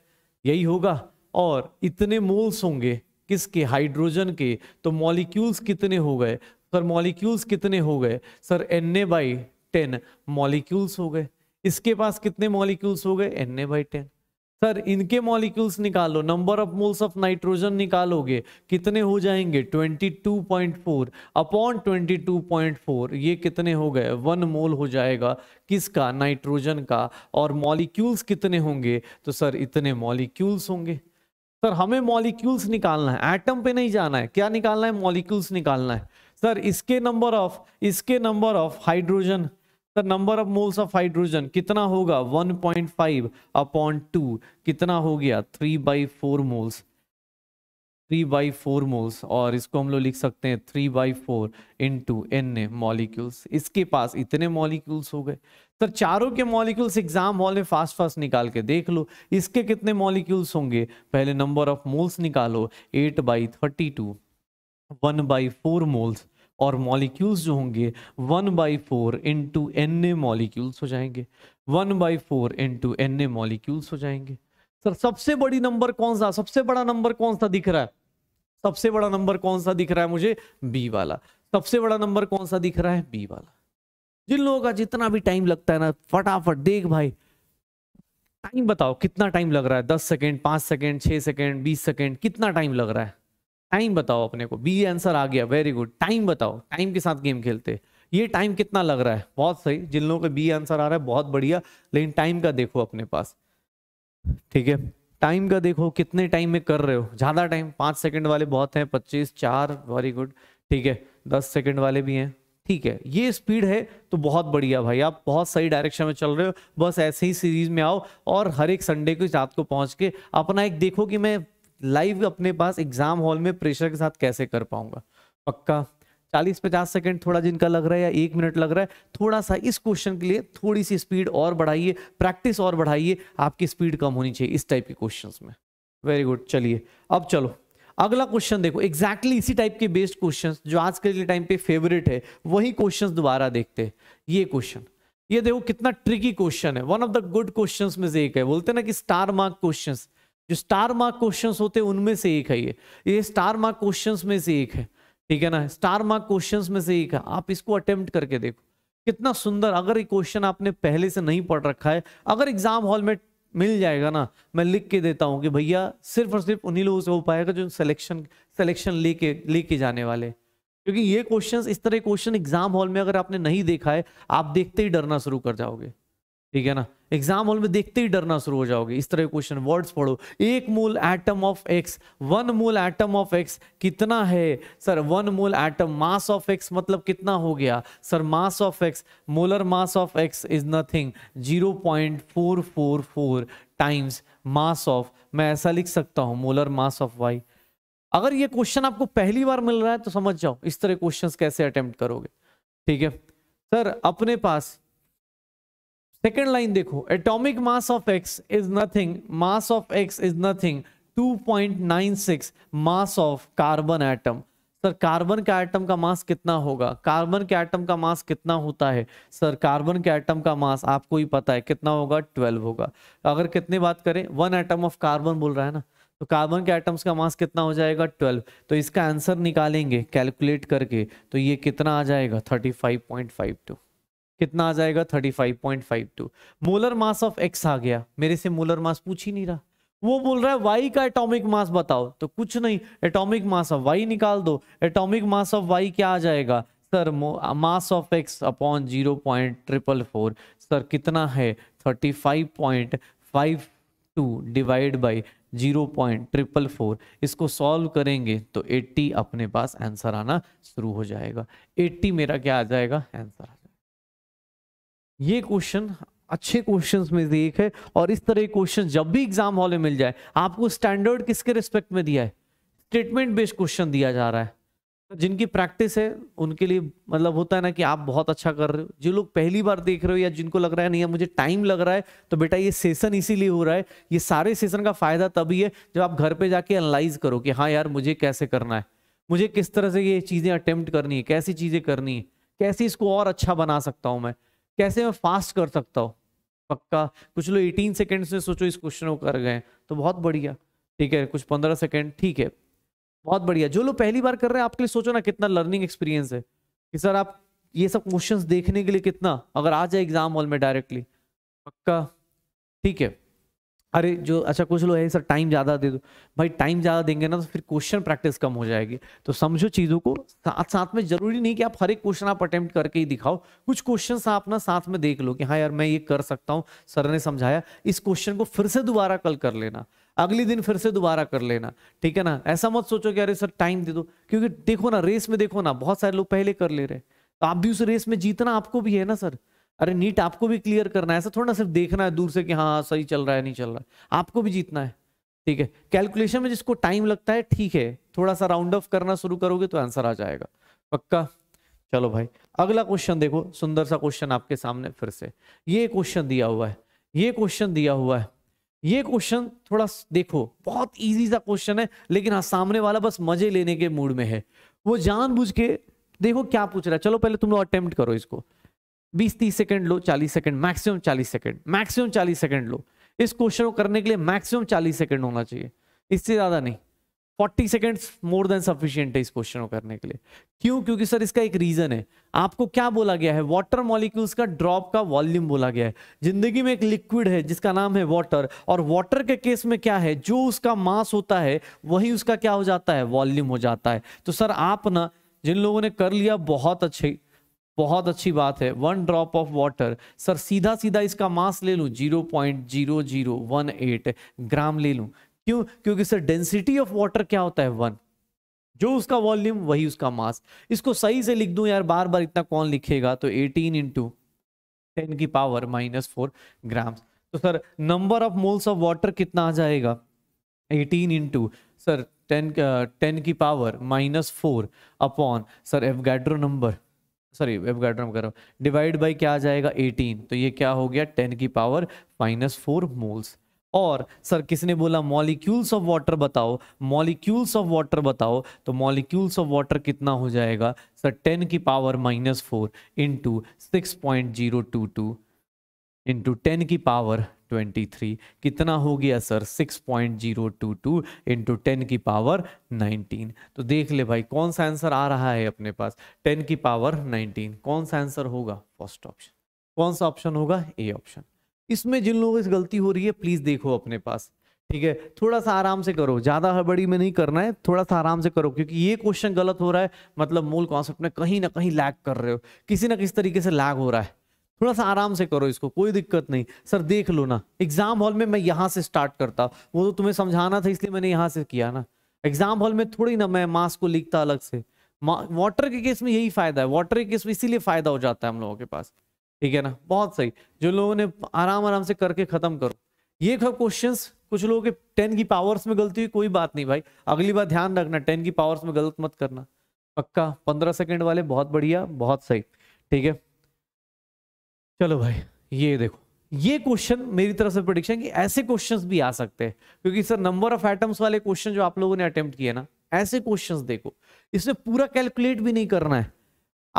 यही होगा और इतने मोल्स होंगे किसके हाइड्रोजन के तो मॉलिक्यूल्स कितने हो गए सर मॉलिक्यूल्स कितने हो गए sir N A by ten molecules हो गए इसके पास कितने मॉलिक्यूल्स हो गए N A by ten sir इनके मॉलिक्यूल्स निकालो number of moles of nitrogen निकालोगे कितने हो जाएंगे 22.4 अपॉन 22.4 ये कितने हो गए वन मोल हो जाएगा किसका नाइट्रोजन का और मॉलिक्यूल्स कितने होंगे तो सर इतने मॉलिक्यूल्स होंगे सर हमें मॉलिक्यूल्स निकालना है एटम पे नहीं जाना है क्या निकालना है मॉलिक्यूल्स निकालना है सर इसके नंबर ऑफ इसके number of hydrogen the number of moles of hydrogen कितना होगा 1.5 अपॉन टू कितना हो गया 3 by four moles three by four moles और इसको हम लोग लिख सकते हैं 3 by four into N A molecules इसके पास इतने मॉलिक्यूल्स हो गए सर तो चारों के मॉलिक्यूल्स एग्जाम हॉल में फास्ट फास्ट निकाल के देख लो इसके कितने मॉलिक्यूल्स होंगे पहले नंबर ऑफ मोल्स निकालो eight by thirty two one by four moles और मॉलिक्यूल्स जो होंगे one by four into N A molecules हो जाएंगे one by four into N A molecules हो जाएंगे सर सबसे बड़ी नंबर कौन सा सबसे बड़ा नंबर कौन सा दिख रहा है सबसे बड़ा नंबर कौन सा दिख रहा है मुझे बी वाला सबसे बड़ा नंबर कौन सा दिख रहा है बी वाला जिन लोगों का जितना भी टाइम लगता है ना फटाफट देख भाई टाइम बताओ कितना टाइम लग रहा है दस सेकेंड पांच सेकेंड छह सेकेंड बीस सेकेंड कितना टाइम लग रहा है टाइम बताओ अपने को बी आंसर आ गया वेरी गुड टाइम बताओ टाइम के साथ गेम खेलते ये टाइम कितना लग रहा है बहुत सही जिन लोगों का बी आंसर आ रहा है बहुत बढ़िया लेकिन टाइम का देखो अपने पास ठीक है टाइम का देखो कितने टाइम में कर रहे हो ज़्यादा टाइम पांच सेकंड वाले बहुत हैं पच्चीस चार वेरी गुड ठीक है दस सेकंड वाले भी हैं ठीक है ये स्पीड है तो बहुत बढ़िया भाई आप बहुत सही डायरेक्शन में चल रहे हो बस ऐसे ही सीरीज में आओ और हर एक संडे को रात को पहुंच के अपना एक देखो कि मैं लाइव अपने पास एग्जाम हॉल में प्रेशर के साथ कैसे कर पाऊंगा पक्का चालीस पचास सेकंड थोड़ा जिनका लग रहा है या एक मिनट लग रहा है थोड़ा सा इस क्वेश्चन के लिए थोड़ी सी स्पीड और बढ़ाइए प्रैक्टिस और बढ़ाइए आपकी स्पीड कम होनी चाहिए इस टाइप के क्वेश्चन में वेरी गुड चलिए अब चलो अगला क्वेश्चन देखो एग्जैक्टली exactly इसी टाइप के बेस्ड क्वेश्चन जो आज के टाइम पे फेवरेट है वही क्वेश्चन दोबारा देखते हैं ये क्वेश्चन ये देखो कितना ट्रिकी क्वेश्चन है one of the good question में से एक है बोलते ना कि स्टार मार्क क्वेश्चन जो स्टार मार्क क्वेश्चंस होते हैं उनमें से एक है ये ये स्टार मार्क क्वेश्चंस में से एक है ठीक है ना स्टार मार्क क्वेश्चंस में से एक है आप इसको अटेम्प्ट करके देखो कितना सुंदर अगर ये क्वेश्चन आपने पहले से नहीं पढ़ रखा है अगर एग्जाम हॉल में मिल जाएगा ना मैं लिख के देता हूँ कि भैया सिर्फ और सिर्फ उन्हीं लोगों से हो पाएगा जो सिलेक्शन सिलेक्शन लेके लेके जाने वाले क्योंकि ये क्वेश्चन इस तरह क्वेश्चन एग्जाम हॉल में अगर आपने नहीं देखा है आप देखते ही डरना शुरू कर जाओगे ठीक है ना एग्जाम हॉल में देखते ही डरना शुरू हो जाओगे इस तरह के क्वेश्चन वर्ड्स पढ़ो एक mole atom of X one mole atom of X कितना है sir one mole atom mass of X मतलब कितना हो गया sir mass of X molar mass of X is nothing zero point four four four times mass of मैं ऐसा लिख सकता हूँ मोलर मास ऑफ वाई अगर ये क्वेश्चन आपको पहली बार मिल रहा है तो समझ जाओ इस तरह क्वेश्चन कैसे अटेम्प्ट करोगे ठीक है सर अपने पास सेकेंड लाइन देखो atomic mass of X is nothing mass of X is nothing 2.96 mass of carbon atom sir carbon के एटम का मास कितना होगा कार्बन के एटम का मास कितना होता है सर कार्बन के एटम का मास आपको ही पता है कितना होगा 12 होगा अगर कितने बात करें वन एटम ऑफ कार्बन बोल रहा है ना तो कार्बन के एटम्स का मास कितना हो जाएगा 12 तो इसका आंसर निकालेंगे कैलकुलेट करके तो ये कितना आ जाएगा थर्टी कितना आ जाएगा 35.52 मोलर मास ऑफ एक्स आ गया मेरे से मोलर मास पूछ ही नहीं रहा वो बोल रहा है वाई का एटॉमिक मास बताओ तो कुछ नहीं एटॉमिक मास ऑफ वाई निकाल दो एटॉमिक मास ऑफ वाई क्या आ जाएगा sir mass of X upon zero point triple four sir कितना है thirty five point five two divide by zero point triple four इसको सॉल्व करेंगे तो एट्टी अपने पास आंसर आना शुरू हो जाएगा एट्टी मेरा क्या आ जाएगा आंसर आ जाएगा ये क्वेश्चन अच्छे क्वेश्चंस में से एक है और इस तरह के क्वेश्चन जब भी एग्जाम हॉल में मिल जाए आपको स्टैंडर्ड किसके रिस्पेक्ट में दिया है स्टेटमेंट बेस्ड क्वेश्चन दिया जा रहा है जिनकी प्रैक्टिस है उनके लिए मतलब होता है ना कि आप बहुत अच्छा कर रहे हो जो लोग पहली बार देख रहे हो या जिनको लग रहा है नहीं यार मुझे टाइम लग रहा है तो बेटा ये सेशन इसीलिए हो रहा है ये सारे सेशन का फायदा तभी है जब आप घर पे जाके एनालाइज करो कि हाँ यार मुझे कैसे करना है मुझे किस तरह से ये चीज़ें अटेम्प्ट करनी है कैसी चीज़ें करनी है कैसे इसको और अच्छा बना सकता हूँ मैं कैसे मैं फास्ट कर सकता हूँ पक्का कुछ लोग 18 सेकेंड्स में सोचो इस क्वेश्चन को कर गए तो बहुत बढ़िया ठीक है कुछ 15 सेकेंड ठीक है बहुत बढ़िया जो लोग पहली बार कर रहे हैं आपके लिए सोचो ना कितना लर्निंग एक्सपीरियंस है कि सर आप ये सब क्वेश्चंस देखने के लिए कितना अगर आ जाए एग्जाम हॉल में डायरेक्टली पक्का ठीक है अरे जो अच्छा कुछ लोग है सर टाइम ज़्यादा दे दो भाई टाइम ज़्यादा देंगे ना तो फिर क्वेश्चन प्रैक्टिस कम हो जाएगी तो समझो चीज़ों को साथ साथ में जरूरी नहीं कि आप हर एक क्वेश्चन आप अटेम्प्ट करके ही दिखाओ कुछ क्वेश्चन आप ना साथ में देख लो कि हाँ यार मैं ये कर सकता हूँ सर ने समझाया इस क्वेश्चन को फिर से दोबारा कल कर लेना अगले दिन फिर से दोबारा कर लेना ठीक है ना ऐसा मत सोचो कि अरे सर टाइम दे दो क्योंकि देखो ना रेस में देखो ना बहुत सारे लोग पहले कर ले रहे तो आप भी उस रेस में जीतना आपको भी है ना सर अरे नीट आपको भी क्लियर करना है ऐसा थोड़ा ना सिर्फ देखना है दूर से कि हाँ सही चल रहा है नहीं चल रहा है आपको भी जीतना है ठीक है कैलकुलेशन में जिसको टाइम लगता है ठीक है थोड़ा सा राउंड ऑफ करना शुरू करोगे तो आंसर आ जाएगा पक्का चलो भाई अगला क्वेश्चन देखो सुंदर सा क्वेश्चन आपके सामने फिर से ये क्वेश्चन दिया हुआ है ये क्वेश्चन दिया हुआ है ये क्वेश्चन थोड़ा देखो बहुत इजी सा क्वेश्चन है लेकिन हाँ सामने वाला बस मजे लेने के मूड में है वो जानबूझ के देखो क्या पूछ रहा है चलो पहले तुम लोग अटेम्प्ट करो इसको बीस तीस सेकेंड लो चालीस सेकेंड मैक्सिमम चालीस सेकेंड मैक्सिमम चालीस सेकेंड लो इस क्वेश्चन को करने के लिए मैक्सिमम चालीस सेकेंड होना चाहिए इससे ज़्यादा नहीं forty seconds more than sufficient है इस क्वेश्चन को करने के लिए क्यों क्योंकि सर इसका एक रीज़न है आपको क्या बोला गया है वाटर मॉलिक्यूल्स का ड्रॉप का वॉल्यूम बोला गया है जिंदगी में एक लिक्विड है जिसका नाम है वाटर और वाटर के केस में क्या है जो उसका मास होता है वही उसका क्या हो जाता है वॉल्यूम हो जाता है तो सर आप ना जिन लोगों ने कर लिया बहुत अच्छे बहुत अच्छी बात है one drop of water sir सीधा सीधा इसका मास ले लूँ zero point zero zero one eight gram ले लूँ क्यों क्योंकि सर डेंसिटी ऑफ वाटर क्या होता है वन जो उसका वॉल्यूम वही उसका मास इसको सही से लिख दूं यार बार बार इतना कौन लिखेगा तो 18 इंटू टेन की पावर माइनस फोर ग्राम्स तो sir number of moles of water कितना आ जाएगा 18 इंटू सर टेन टेन की power minus four upon sir Avogadro number sorry वेब गार्डन कर रहा हूँ डिवाइड बाई क्या आ जाएगा 18 तो ये क्या हो गया 10 की पावर माइनस फोर मोल्स और सर किसने बोला मॉलिक्यूल्स ऑफ वाटर बताओ मॉलिक्यूल्स ऑफ वाटर बताओ तो मॉलिक्यूल्स ऑफ वाटर कितना हो जाएगा सर 10 की power minus four into six point zero two two into ten की पावर 23 कितना हो गया sir 6.022 point zero two two into ten की पावर 19 तो देख ले भाई कौन सा आंसर आ रहा है अपने पास 10 की पावर 19 कौन सा आंसर होगा फर्स्ट ऑप्शन कौन सा ऑप्शन होगा ए ऑप्शन इसमें जिन लोगों से गलती हो रही है प्लीज देखो अपने पास ठीक है थोड़ा सा आराम से करो ज्यादा हड़बड़ी में नहीं करना है थोड़ा सा आराम से करो क्योंकि ये क्वेश्चन गलत हो रहा है मतलब मूल कॉन्सेप्ट में कहीं ना कहीं लैग कर रहे हो किसी ना किसी तरीके से लैग हो रहा है थोड़ा सा आराम से करो इसको कोई दिक्कत नहीं सर देख लो ना एग्जाम हॉल में मैं यहाँ से स्टार्ट करता वो तो तुम्हें समझाना था इसलिए मैंने यहाँ से किया ना एग्जाम हॉल में थोड़ी ना मैं मास्क को लिखता अलग से वाटर के केस में यही फायदा है वाटर के केस में इसीलिए फायदा हो जाता है हम लोगों के पास ठीक है ना बहुत सही जो लोगों ने आराम आराम से करके खत्म करो ये क्वेश्चन कुछ लोगों के टेन की पावर्स में गलती हुई कोई बात नहीं भाई अगली बार ध्यान रखना टेन की पावर्स में गलत मत करना पक्का पंद्रह सेकेंड वाले बहुत बढ़िया बहुत सही ठीक है चलो भाई ये देखो ये क्वेश्चन मेरी तरफ से प्रोडिक्शन कि ऐसे क्वेश्चंस भी आ सकते हैं क्योंकि सर नंबर ऑफ एटम्स वाले क्वेश्चन जो आप लोगों ने अटेम्प्ट किए ना ऐसे क्वेश्चंस देखो इसमें पूरा कैलकुलेट भी नहीं करना है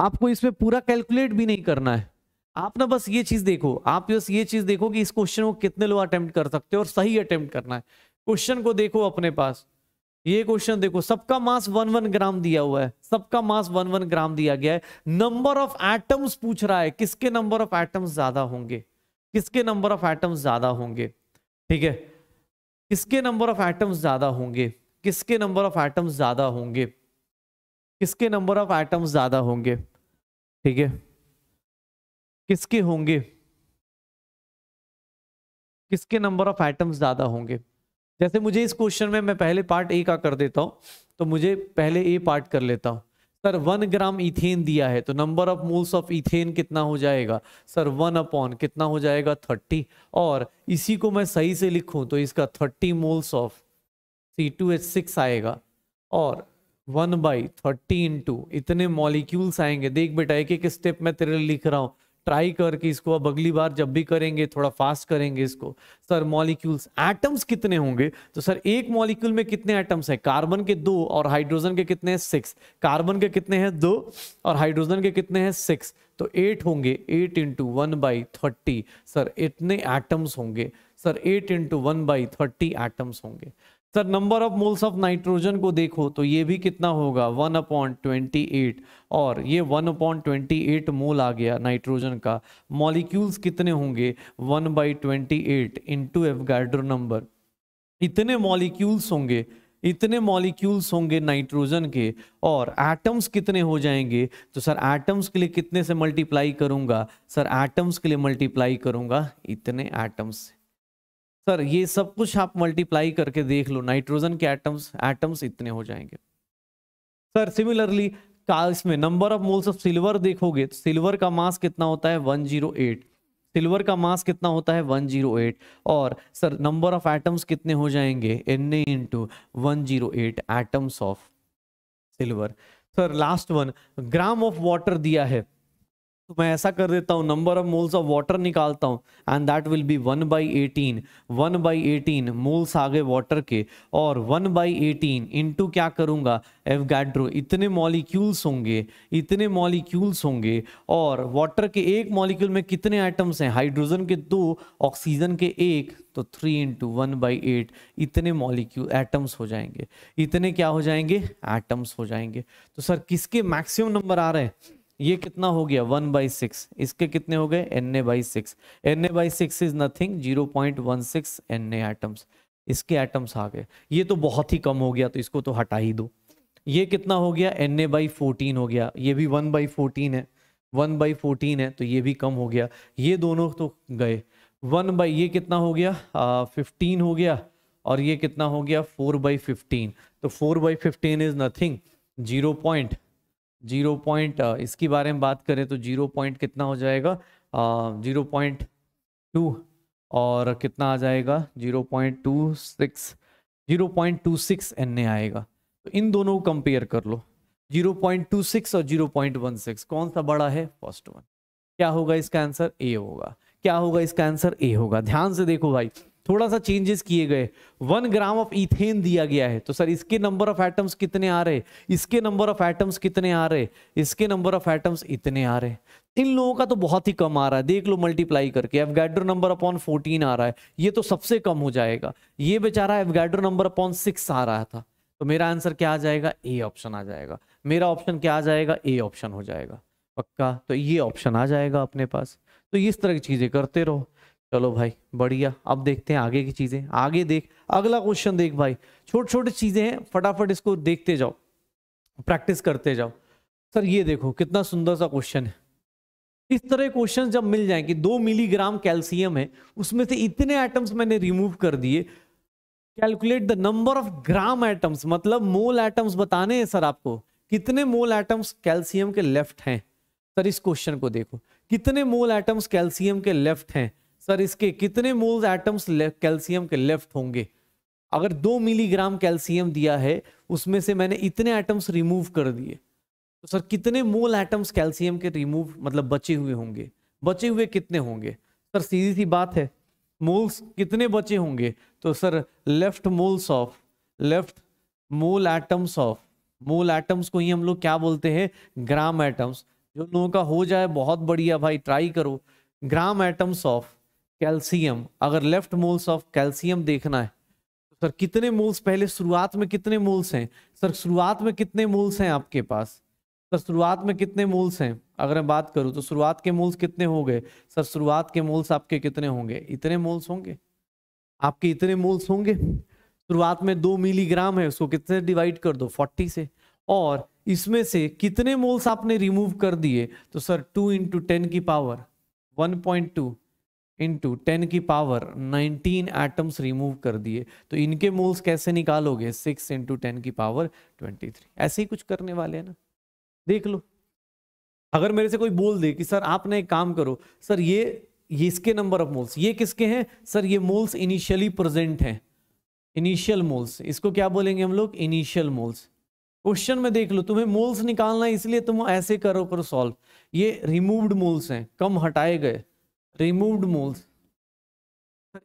आपको इसमें पूरा कैलकुलेट भी नहीं करना है आप ना बस ये चीज देखो आप बस ये चीज देखो कि इस क्वेश्चन को कितने लोग अटेम्प्ट कर सकते हो और सही अटेम्प्ट करना है क्वेश्चन को देखो अपने पास ये क्वेश्चन देखो सबका मास वन वन ग्राम दिया हुआ है सबका मास वन वन ग्राम दिया गया है नंबर ऑफ एटम्स पूछ रहा है किसके नंबर ऑफ एटम्स ज्यादा होंगे किसके नंबर ऑफ एटम्स ज्यादा होंगे ठीक है किसके नंबर ऑफ एटम्स ज्यादा होंगे किसके नंबर ऑफ एटम्स ज्यादा होंगे किसके नंबर ऑफ एटम्स ज्यादा होंगे ठीक है किसके होंगे किसके नंबर ऑफ एटम्स ज्यादा होंगे जैसे मुझे इस क्वेश्चन में मैं पहले पार्ट ए का कर देता हूँ तो मुझे पहले ए पार्ट कर लेता हूँ सर वन ग्राम इथेन दिया है तो number of moles of ethane कितना हो जाएगा सर वन अपॉन कितना हो जाएगा थर्टी और इसी को मैं सही से लिखूं तो इसका thirty moles of C two H six आएगा और वन बाई थर्टी इंटू इतने मॉलिक्यूल्स आएंगे देख बेटा एक एक स्टेप मैं तेरे लिख रहा हूँ ट्राई करके इसको अब अगली बार जब भी करेंगे थोड़ा फास्ट करेंगे इसको सर मॉलिक्यूल्स एटम्स कितने होंगे तो सर एक मॉलिक्यूल में कितने एटम्स हैं कार्बन के दो और हाइड्रोजन के कितने हैं सिक्स कार्बन के कितने हैं दो और हाइड्रोजन के कितने हैं सिक्स तो एट होंगे eight into one by thirty sir इतने एटम्स होंगे sir eight into one by thirty atoms होंगे sir number of moles of nitrogen को देखो तो ये भी कितना होगा वन अपॉन ट्वेंटी एट और ये one upon twenty eight mole आ गया नाइट्रोजन का मॉलिक्यूल्स कितने होंगे one by twenty eight into Avogadro number इतने मॉलिक्यूल्स होंगे इतने मॉलिक्यूल्स होंगे नाइट्रोजन के और एटम्स कितने हो जाएंगे तो सर एटम्स के लिए कितने से मल्टीप्लाई करूंगा सर एटम्स के लिए मल्टीप्लाई करूंगा इतने एटम्स से सर ये सब कुछ आप मल्टीप्लाई करके देख लो नाइट्रोजन के एटम्स एटम्स इतने हो जाएंगे सर सिमिलरली इसमें number of moles of silver देखोगे तो सिल्वर का मास कितना होता है 108 सिल्वर का मास कितना होता है 108 और सर नंबर ऑफ एटम्स कितने हो जाएंगे N A into one atoms of silver sir last one gram of water दिया है तो मैं ऐसा कर देता हूँ number of moles of water निकालता हूँ and that will be one by eighteen one by eighteen moles आ गए वाटर के और वन बाई एटीन इंटू क्या करूँगा एवगैड्रो इतने मॉलिक्यूल्स होंगे इतने मॉलिक्यूल्स होंगे और वाटर के एक मॉलिक्यूल में कितने आइटम्स हैं हाइड्रोजन के दो ऑक्सीजन के एक तो three into one by eight इतने मॉलिक्यूल एटम्स हो जाएंगे इतने क्या हो जाएंगे एटम्स हो जाएंगे तो सर किसके मैक्सिमम नंबर आ रहे हैं ये कितना हो गया वन बाई सिक्स इसके कितने हो गए N A by six N A by six is nothing zero point one six N A items इसके आइटम्स आ गए ये तो बहुत ही कम हो गया तो इसको तो हटा ही दो ये कितना हो गया एन ए बाई फोर्टीन हो गया ये भी वन बाई फोर्टीन है वन बाई फोर्टीन है तो ये भी कम हो गया ये दोनों तो गए वन बाई ये कितना हो गया फिफ्टीन हो गया और ये कितना हो गया फोर बाई फिफ्टीन तो four by fifteen is nothing zero point zero point इसके बारे में बात करें तो जीरो पॉइंट कितना हो जाएगा जीरो पॉइंट टू और कितना आ जाएगा zero point two six zero point two six N A आएगा तो इन दोनों को कंपेयर कर लो जीरो पॉइंट टू सिक्स और जीरो पॉइंट वन सिक्स कौन सा बड़ा है फर्स्ट वन क्या होगा इसका आंसर ए होगा क्या होगा इसका आंसर ए होगा ध्यान से देखो भाई थोड़ा सा चेंजेस किए गए वन ग्राम ऑफ इथेन दिया गया है तो सर इसके नंबर ऑफ एटम्स कितने आ रहे इसके नंबर ऑफ एटम्स कितने आ रहे इसके नंबर ऑफ एटम्स इतने आ रहे इन लोगों का तो बहुत ही कम आ रहा है देख लो मल्टीप्लाई करके एफगैड्रो नंबर अपॉन फोर्टीन आ रहा है ये तो सबसे कम हो जाएगा ये बेचारा एफगैड्रो नंबर अपॉन सिक्स आ रहा था तो मेरा आंसर क्या आ जाएगा ए ऑप्शन आ जाएगा मेरा ऑप्शन क्या आ जाएगा ए ऑप्शन हो जाएगा पक्का तो ये ऑप्शन आ जाएगा अपने पास तो इस तरह की चीज़ें करते रहो चलो भाई बढ़िया अब देखते हैं आगे की चीजें आगे देख अगला क्वेश्चन देख भाई छोटी छोटी चीजें हैं फटाफट इसको देखते जाओ प्रैक्टिस करते जाओ सर ये देखो कितना सुंदर सा क्वेश्चन है इस तरह क्वेश्चन जब मिल जाए कि दो मिलीग्राम कैल्शियम है उसमें से इतने एटम्स मैंने रिमूव कर दिए calculate the number of gram atoms मतलब मोल एटम्स बताने हैं सर आपको कितने मोल एटम्स कैल्शियम के लेफ्ट हैं सर इस क्वेश्चन को देखो कितने मोल एटम्स कैल्शियम के लेफ्ट हैं सर इसके कितने मोल्स एटम्स कैल्शियम के लेफ्ट होंगे अगर दो मिलीग्राम कैल्शियम दिया है उसमें से मैंने इतने एटम्स रिमूव कर दिए तो सर कितने मोल एटम्स कैल्शियम के रिमूव मतलब बचे हुए होंगे बचे हुए कितने होंगे सर सीधी सी बात है मोल्स कितने बचे होंगे तो sir left moles of left mole atoms of mole atoms को ही हम लोग क्या बोलते हैं ग्राम एटम्स जो लोगों का हो जाए बहुत बढ़िया भाई ट्राई करो ग्राम एटम्स ऑफ कैल्शियम अगर लेफ्ट मोल्स ऑफ कैल्शियम देखना है तो सर कितने मोल्स पहले शुरुआत में कितने मोल्स हैं सर शुरुआत में कितने मोल्स हैं आपके पास सर शुरुआत में कितने मोल्स हैं अगर मैं बात करूं तो शुरुआत के मोल्स कितने हो गए सर शुरुआत के मोल्स आपके कितने होंगे इतने मोल्स होंगे आपके इतने मोल्स होंगे शुरुआत में दो मिलीग्राम है उसको कितने डिवाइड कर दो फोर्टी से और इसमें से कितने मोल्स आपने रिमूव कर दिए तो सर टू इंटू टेन की power one point two into ten की पावर नाइनटीन एटम्स रिमूव कर दिए तो इनके मोल्स कैसे निकालोगे सिक्स इंटू टेन की पावर ट्वेंटी थ्री ऐसे ही कुछ करने वाले हैं ना देख लो अगर मेरे से कोई बोल दे कि सर आपने एक काम करो सर ये ये इसके नंबर ऑफ मोल्स ये किसके हैं सर ये मोल्स इनिशियली प्रेजेंट हैं इनिशियल मोल्स इसको क्या बोलेंगे हम लोग इनिशियल मोल्स क्वेश्चन में देख लो तुम्हें मोल्स निकालना है इसलिए तुम ऐसे करो करो सॉल्व ये रिमूव्ड मोल्स हैं कम हटाए गए रिमूव्ड मोल्स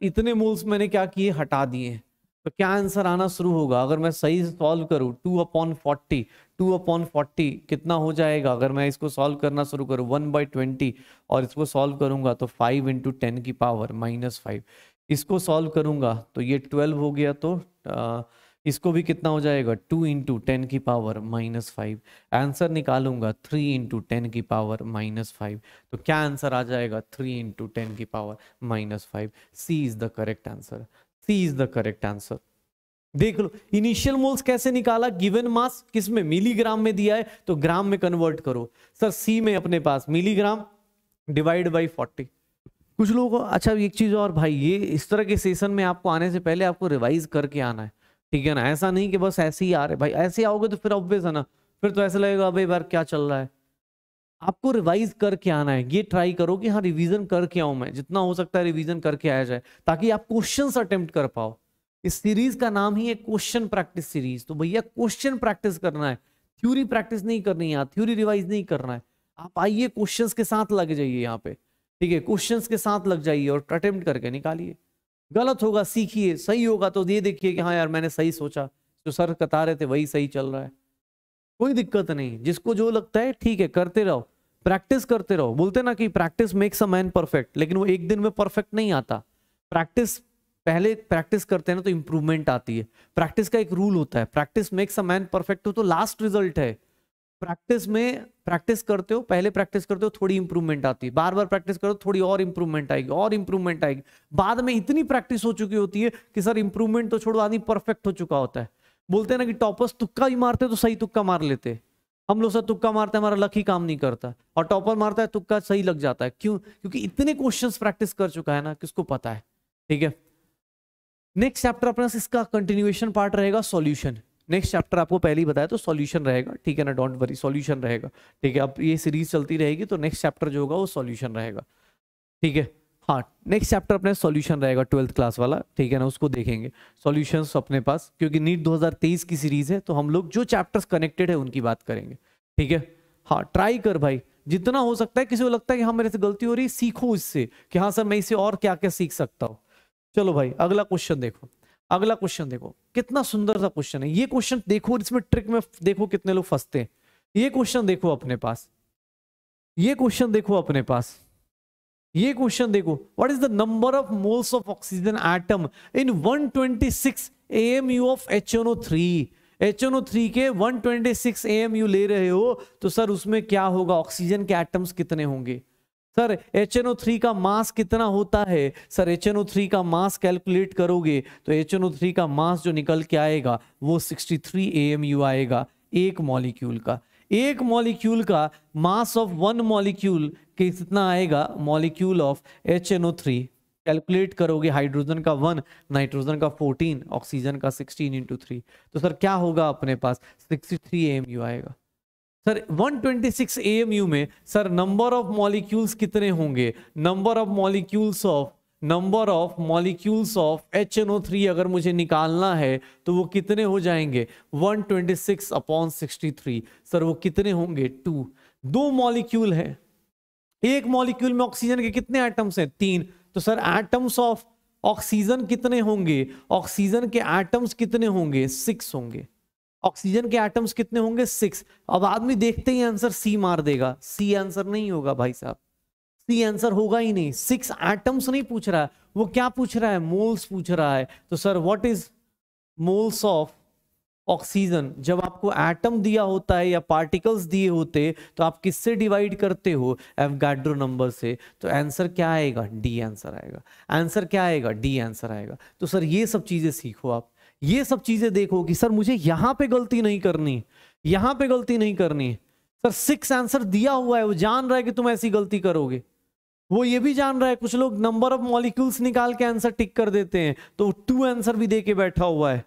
इतने मोल्स मैंने क्या किए हटा दिए तो क्या आंसर आना शुरू होगा अगर मैं सही सॉल्व करूँ two upon forty two upon forty कितना हो जाएगा अगर मैं इसको सॉल्व करना शुरू करूँ वन बाई ट्वेंटी और इसको सॉल्व करूंगा तो फाइव इंटू टेन की पावर माइनस फाइव इसको सॉल्व करूंगा तो ये ट्वेल्व हो गया तो आ, इसको भी कितना हो जाएगा टू इंटू टेन की पावर माइनस फाइव आंसर निकालूंगा थ्री इंटू टेन की पावर माइनस फाइव तो क्या आंसर आ जाएगा थ्री इंटू टेन की power minus five C is the correct answer C is the correct answer देख लो इनिशियल मोल्स कैसे निकाला गिवन मास किस में मिलीग्राम में दिया है तो ग्राम में कन्वर्ट करो सर सी में अपने पास मिलीग्राम डिवाइड बाई फोर्टी कुछ लोगों अच्छा एक चीज और भाई ये इस तरह के सेशन में आपको आने से पहले आपको रिवाइज करके आना है ठीक है ना ऐसा नहीं कि बस ऐसे ही आ रहे भाई ऐसे आओगे तो फिर ऑब्वियस है ना फिर तो ऐसा लगेगा अबे यार क्या चल रहा है आपको रिवाइज करके आना है ये ट्राई करो कि हाँ रिवीजन करके आऊँ मैं जितना हो सकता है रिवीजन करके आया जाए ताकि आप क्वेश्चन अटेम्प्ट कर पाओ इस सीरीज का नाम ही है क्वेश्चन प्रैक्टिस सीरीज तो भैया क्वेश्चन प्रैक्टिस करना है थ्योरी प्रैक्टिस नहीं करनी है थ्योरी हाँ, रिवाइज नहीं करना है आप आइए क्वेश्चन के साथ लग जाइए यहाँ पे ठीक है क्वेश्चन के साथ लग जाइए और अटेम्प्ट करके निकालिए गलत होगा सीखिए सही होगा तो ये देखिए कि हाँ यार मैंने सही सोचा जो सर कता रहे थे वही सही चल रहा है कोई दिक्कत नहीं जिसको जो लगता है ठीक है करते रहो प्रैक्टिस करते रहो बोलते ना कि practice makes a man perfect लेकिन वो एक दिन में परफेक्ट नहीं आता प्रैक्टिस पहले प्रैक्टिस करते हैं ना तो इंप्रूवमेंट आती है प्रैक्टिस का एक रूल होता है practice makes a man perfect हो तो लास्ट रिजल्ट है प्रैक्टिस में प्रैक्टिस करते हो पहले प्रैक्टिस करते हो थोड़ी इंप्रूवमेंट आती है बार बार प्रैक्टिस करो थोड़ी और इंप्रूवमेंट आएगी और इंप्रूवमेंट आएगी बाद में इतनी प्रैक्टिस हो चुकी होती है कि सर इंप्रूवमेंट तो छोड़ो आदमी परफेक्ट हो चुका होता है बोलते हैं ना कि टॉपर्स तुक्का ही मारते तो सही तुक्का मार लेते हम लोग सर तुक्का मारते हैं हमारा लक ही काम नहीं करता और टॉपर मारता है तुक्का सही लग जाता है क्यों क्योंकि इतने क्वेश्चन प्रैक्टिस कर चुका है ना किसको पता है ठीक है नेक्स्ट चैप्टर अपना इसका कंटिन्यूएशन पार्ट रहेगा सॉल्यूशन नेक्स्ट चैप्टर आपको पहले ही बताया तो सॉल्यूशन रहेगा ठीक है ना डोंट वरी सॉल्यूशन रहेगा ठीक है अब ये सीरीज चलती रहेगी तो नेक्स्ट चैप्टर जो होगा वो सॉल्यूशन रहेगा ठीक है हाँ नेक्स्ट चैप्टर अपने सॉल्यूशन रहेगा ट्वेल्थ क्लास वाला ठीक है ना उसको देखेंगे सॉल्यूशंस अपने पास क्योंकि नीट 2023 की सीरीज है तो हम लोग जो चैप्टर्स कनेक्टेड है उनकी बात करेंगे ठीक है हाँ ट्राई कर भाई जितना हो सकता है किसी को लगता है कि हाँ मेरे से गलती हो रही सीखो इससे कि हाँ सर मैं इसे और क्या क्या सीख सकता हूँ चलो भाई अगला क्वेश्चन देखो अगला क्वेश्चन देखो कितना सुंदर सा क्वेश्चन है ये क्वेश्चन देखो इसमें ट्रिक में देखो कितने लोग फंसते हैं ये क्वेश्चन देखो अपने पास ये क्वेश्चन देखो अपने पास ये क्वेश्चन देखो what is the number of moles of oxygen atom in 126 twenty six AMU of HNO3 HNO3 के 126 एएमयू ले रहे हो तो सर उसमें क्या होगा ऑक्सीजन के एटम्स कितने होंगे sir H N O three का मास कितना होता है sir H N O three का मास कैलकुलेट करोगे तो एच एन ओ थ्री का मास जो निकल के आएगा वो 63 थ्री एम यू आएगा एक मॉलिक्यूल का एक मॉलिक्यूल का मास ऑफ वन मॉलिक्यूल कितना आएगा molecule of H N O three calculate करोगे हाइड्रोजन का वन नाइट्रोजन का फोर्टीन ऑक्सीजन का सिक्सटीन इंटू थ्री तो सर क्या होगा अपने पास सिक्सटी थ्री एम यू आएगा सर 126 ट्वेंटी में सर नंबर ऑफ मॉलिक्यूल्स कितने होंगे number of molecules of number of molecules of H अगर मुझे निकालना है तो वो कितने हो जाएंगे 126 twenty six upon sixty sir वो कितने होंगे टू दो मॉलिक्यूल है एक मॉलिक्यूल में ऑक्सीजन के कितने एटम्स हैं तीन तो सर एटम्स ऑफ ऑक्सीजन कितने होंगे ऑक्सीजन के एटम्स कितने होंगे सिक्स होंगे ऑक्सीजन के एटम्स कितने होंगे सिक्स अब आदमी देखते ही आंसर सी मार देगा सी आंसर नहीं होगा भाई साहब सी आंसर होगा ही नहीं सिक्स एटम्स नहीं पूछ रहा है वो क्या पूछ रहा है मोल्स पूछ रहा है तो sir what is moles of oxygen जब आपको एटम दिया होता है या पार्टिकल्स दिए होते तो आप किससे डिवाइड करते हो एवगाड्रो नंबर से तो आंसर क्या आएगा डी आंसर आएगा आंसर क्या आएगा डी आंसर आएगा तो सर ये सब चीजें सीखो आप ये सब चीजें देखो कि सर मुझे यहां पे गलती नहीं करनी यहां पे गलती नहीं करनी सर सिक्स आंसर दिया हुआ है वो जान रहा है कि तुम ऐसी गलती करोगे वो ये भी जान रहा है कुछ लोग नंबर ऑफ मॉलिक्यूल्स निकाल के आंसर टिक कर देते हैं तो टू आंसर भी दे के बैठा हुआ है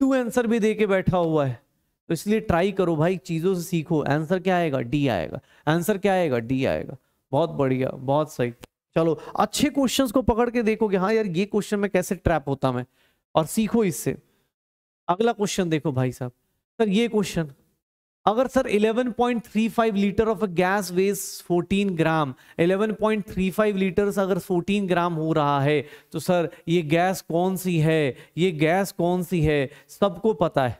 टू आंसर भी दे के बैठा हुआ है तो इसलिए ट्राई करो भाई चीज़ों से सीखो आंसर क्या आएगा डी आएगा आंसर क्या आएगा डी आएगा बहुत बढ़िया बहुत सही चलो अच्छे क्वेश्चंस को पकड़ के देखोगे हाँ यार ये क्वेश्चन में कैसे ट्रैप होता मैं और सीखो इससे अगला क्वेश्चन देखो भाई साहब सर ये क्वेश्चन अगर sir 11.35 litre of gas weighs 14 gram 11.35 litres अगर 14 ग्राम हो रहा है तो सर ये गैस कौन सी है ये गैस कौन सी है सबको पता है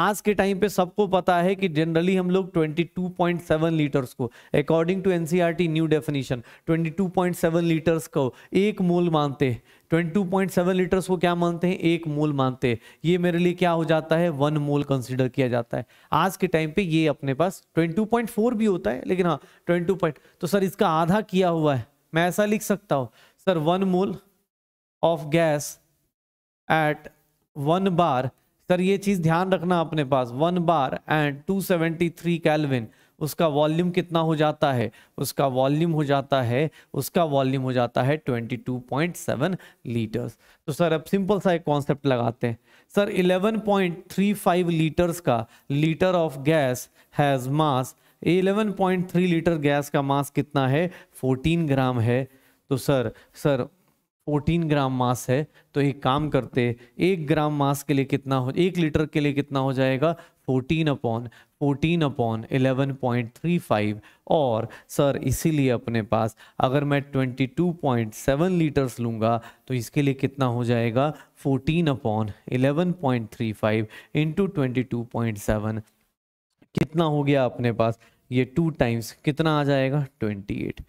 आज के टाइम पे सबको पता है कि जनरली हम लोग 22.7 लीटर्स को according to NCERT new definition 22.7 litres को एक मोल मानते हैं 22.7 लीटर्स को क्या मानते हैं एक मोल मानते हैं ये मेरे लिए क्या हो जाता है वन मोल कंसिडर किया जाता है आज के टाइम पे ये अपने पास 22.4 भी होता है लेकिन हाँ 22. पॉइंट तो सर इसका आधा किया हुआ है मैं ऐसा लिख सकता हूँ sir one mole of gas at one bar sir ये चीज़ ध्यान रखना अपने पास one bar and two seventy kelvin उसका वॉल्यूम कितना हो जाता है उसका वॉल्यूम हो जाता है उसका वॉल्यूम हो जाता है 22.7 लीटर्स तो सर अब सिंपल सा एक कॉन्सेप्ट लगाते हैं सर 11.35 लीटर्स का litre of gas has mass 11.3 litre gas का मास कितना है 14 ग्राम है तो सर सर 14 ग्राम मास है तो एक काम करते एक ग्राम मास के लिए कितना हो एक लीटर के लिए कितना हो जाएगा 14 अपॉन 14 अपॉन 11.35 और सर इसीलिए अपने पास अगर मैं 22.7 लीटर्स लूँगा तो इसके लिए कितना हो जाएगा 14 अपॉन 11.35 फाइव इंटू कितना हो गया अपने पास ये टू टाइम्स कितना आ जाएगा 28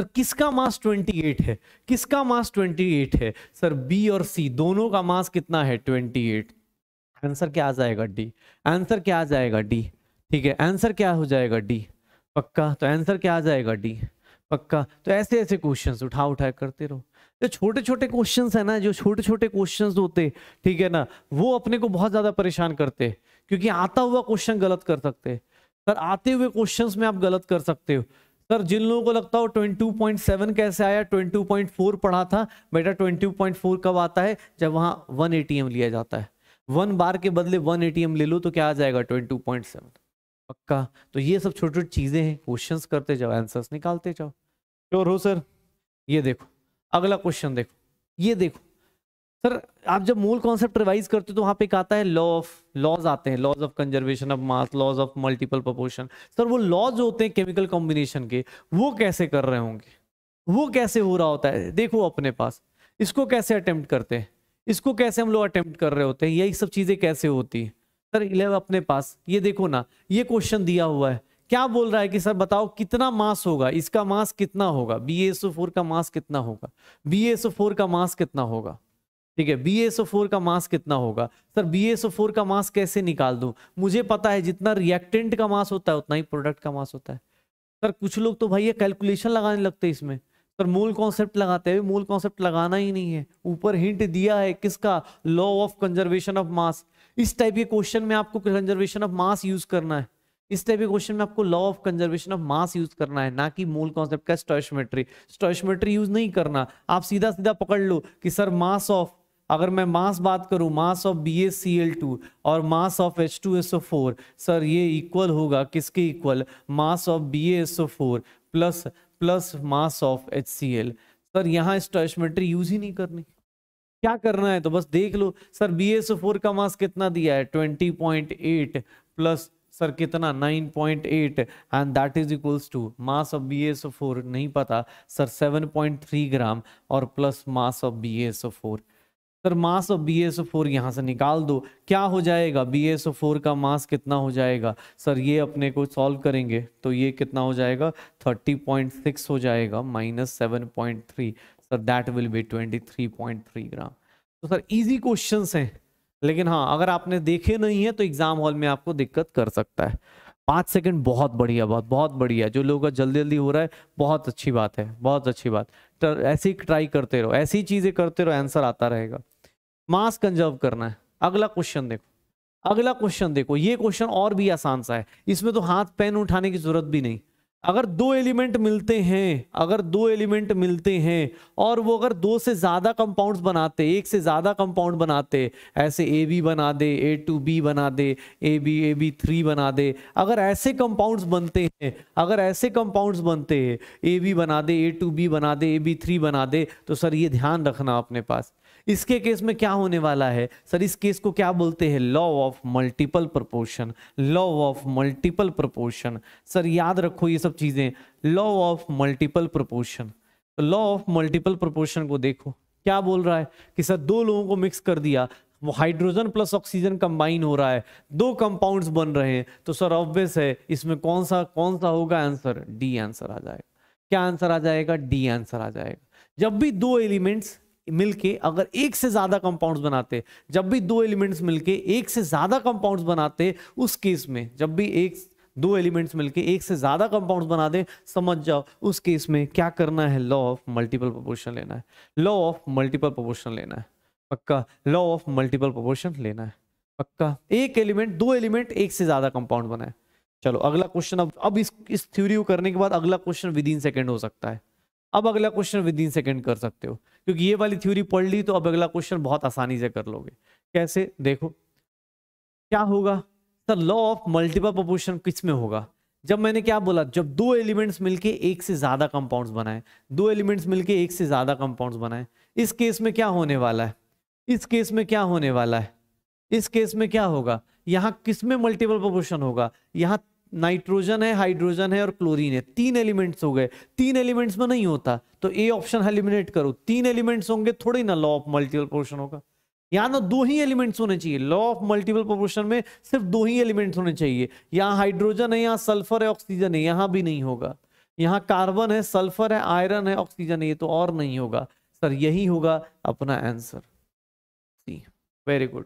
सर तो किसका मास 28 है किसका मास 28 है सर बी और सी दोनों का मास कितना है 28 आंसर क्या आ जाएगा डी आंसर क्या आ जाएगा डी ठीक है आंसर क्या हो जाएगा डी पक्का तो आंसर क्या आ जाएगा डी पक्का तो ऐसे ऐसे क्वेश्चन उठा उठा करते रहो जो छोटे छोटे क्वेश्चन है ना जो छोटे छोटे क्वेश्चन होते ठीक है ना वो अपने को बहुत ज्यादा परेशान करते क्योंकि आता हुआ क्वेश्चन गलत कर सकते सर आते हुए क्वेश्चंस में आप गलत कर सकते हो सर जिन लोगों को लगता हो 22.7 कैसे आया 22.4 पढ़ा था बेटा 22.4 कब आता है जब वहाँ वन ए लिया जाता है वन बार के बदले वन ए ले लो तो क्या आ जाएगा 22.7 पक्का तो ये सब छोटी छोटी चीज़ें हैं क्वेश्चंस करते जाओ आंसर्स निकालते जाओ श्योर हो सर ये देखो अगला क्वेश्चन देखो ये देखो सर आप जब मूल कॉन्सेप्ट रिवाइज करते हो तो वहाँ पे एक आता है लॉ ऑफ लॉज आते हैं laws of conservation of mass laws of multiple proportion sir वो लॉज होते हैं केमिकल कॉम्बिनेशन के वो कैसे कर रहे होंगे वो कैसे हो रहा होता है देखो अपने पास इसको कैसे अटेम्प्ट करते हैं इसको कैसे हम लोग अटेम्प्ट कर रहे होते हैं यही सब चीज़ें कैसे होती सर इलेवन अपने पास ये देखो ना ये क्वेश्चन दिया हुआ है क्या बोल रहा है कि सर बताओ कितना मास होगा इसका मास कितना होगा बी का मास कितना होगा बी का मास कितना होगा ठीक है बी का मास कितना होगा सर बी का मास कैसे निकाल दूं मुझे पता है जितना रिएक्टेंट का मास होता है उतना ही प्रोडक्ट का मास होता है सर कुछ लोग तो भाई ये कैलकुलेशन लगाने लगते हैं इसमें सर मूल कॉन्सेप्ट लगाते हैं मूल कॉन्सेप्ट लगाना ही नहीं है ऊपर हिंट दिया है किसका law of conservation of mass इस टाइप के क्वेश्चन में आपको कंजर्वेशन ऑफ मास यूज करना है इस टाइप के क्वेश्चन में आपको law of conservation of mass use करना है ना कि मूल कॉन्सेप्ट का स्टोशमेट्री स्टोशमेट्री यूज नहीं करना आप सीधा सीधा पकड़ लो कि सर मास ऑफ अगर मैं मास बात करूं mass of B S C L two और mass of H two S O four sir ये इक्वल होगा किसके equal mass of B S O four plus plus mass of H C L sir यहाँ स्टोशमेट्री यूज ही नहीं करनी क्या करना है तो बस देख लो sir B S O four का मास कितना दिया है twenty point eight plus sir कितना 9.8 and that is equals to mass of B S O four नहीं पता सर 7.3 ग्राम और plus mass of B S O four sir mass of B S O four यहाँ से निकाल दो क्या हो जाएगा बी एस ओ फोर का मास कितना हो जाएगा सर ये अपने को सॉल्व करेंगे तो ये कितना हो जाएगा थर्टी पॉइंट सिक्स हो जाएगा minus seven point three sir that will be twenty three point three gram तो सर इजी क्वेश्चन हैं लेकिन हाँ अगर आपने देखे नहीं है तो एग्जाम हॉल में आपको दिक्कत कर सकता है पाँच सेकंड बहुत बढ़िया बहुत बहुत बढ़िया जो लोगों का जल्दी जल्दी हो रहा है बहुत अच्छी बात है बहुत अच्छी बात तो ऐसे ही ट्राई करते रहो ऐसी चीज़ें करते रहो आंसर आता रहेगा मास कंजर्व करना है अगला क्वेश्चन देखो अगला क्वेश्चन देखो ये क्वेश्चन और भी आसान सा है इसमें तो हाथ पेन उठाने की जरूरत भी नहीं अगर दो एलिमेंट मिलते हैं अगर दो एलिमेंट मिलते हैं और वो अगर दो से ज़्यादा कंपाउंड्स बनाते एक से ज़्यादा कंपाउंड बनाते ऐसे ए बी बना दे ए टू बी बना दे A B A B three बना दे अगर ऐसे कंपाउंड्स बनते हैं अगर ऐसे कंपाउंड्स बनते हैं ए बी बना दे ए टू बी बना दे ए बी थ्री बना दे तो सर ये ध्यान रखना अपने पास इसके केस में क्या होने वाला है सर इस केस को क्या बोलते हैं law of multiple proportion law of multiple proportion sir याद रखो ये सब चीजें law of multiple proportion law of multiple proportion को देखो क्या बोल रहा है कि सर दो लोगों को मिक्स कर दिया वो हाइड्रोजन प्लस ऑक्सीजन कंबाइन हो रहा है दो कंपाउंड्स बन रहे हैं तो सर ऑब्वियस है इसमें कौन सा कौन सा होगा आंसर डी आंसर आ जाएगा क्या आंसर आ जाएगा डी आंसर आ जाएगा जब भी दो एलिमेंट्स मिलके अगर एक से ज़्यादा कंपाउंड्स बनाते जब भी दो एलिमेंट्स मिलके एक से ज़्यादा कंपाउंड्स बनाते उस केस में जब भी एक दो एलिमेंट्स मिलके एक से ज़्यादा कंपाउंड्स बना दें समझ जाओ उस केस में क्या करना है लॉ ऑफ मल्टीपल प्रपोर्शन लेना है लॉ ऑफ मल्टीपल प्रपोर्शन लेना है पक्का लॉ ऑफ मल्टीपल प्रपोर्शन लेना है पक्का एक एलिमेंट दो एलिमेंट एक से ज़्यादा कंपाउंड बनाए चलो अगला क्वेश्चन अब अब इस इस थ्योरी को करने के बाद अगला क्वेश्चन विद इन सेकेंड हो सकता है अब अगला क्वेश्चन विद इन सेकेंड कर सकते हो क्योंकि ये वाली थ्योरी पढ़ ली तो अब अगला क्वेश्चन बहुत आसानी से कर लोगे कैसे देखो क्या होगा sir law of multiple proportion किस में होगा जब मैंने क्या बोला जब दो एलिमेंट्स मिलके एक से ज्यादा कंपाउंड्स बनाए दो एलिमेंट्स मिलके एक से ज्यादा कंपाउंड्स बनाए इस केस में क्या होने वाला है इस केस में क्या होने वाला है इस केस में क्या होगा यहाँ किस में मल्टीपल प्रपोर्शन होगा यहाँ नाइट्रोजन है हाइड्रोजन है और क्लोरीन है तीन एलिमेंट्स हो गए तीन एलिमेंट्स में नहीं होता तो ए ऑप्शन एलिमिनेट करो तीन एलिमेंट्स होंगे थोड़ी ना लॉ ऑफ मल्टीपल प्रोपोर्शन होगा यहाँ ना दो ही एलिमेंट्स होने चाहिए लॉ ऑफ मल्टीपल प्रोपोर्शन में सिर्फ दो ही एलिमेंट्स होने चाहिए यहाँ हाइड्रोजन है यहाँ सल्फर है ऑक्सीजन है यहाँ भी नहीं होगा यहाँ कार्बन है सल्फर है आयरन है ऑक्सीजन है ये तो और नहीं होगा सर यही होगा अपना आंसर वेरी गुड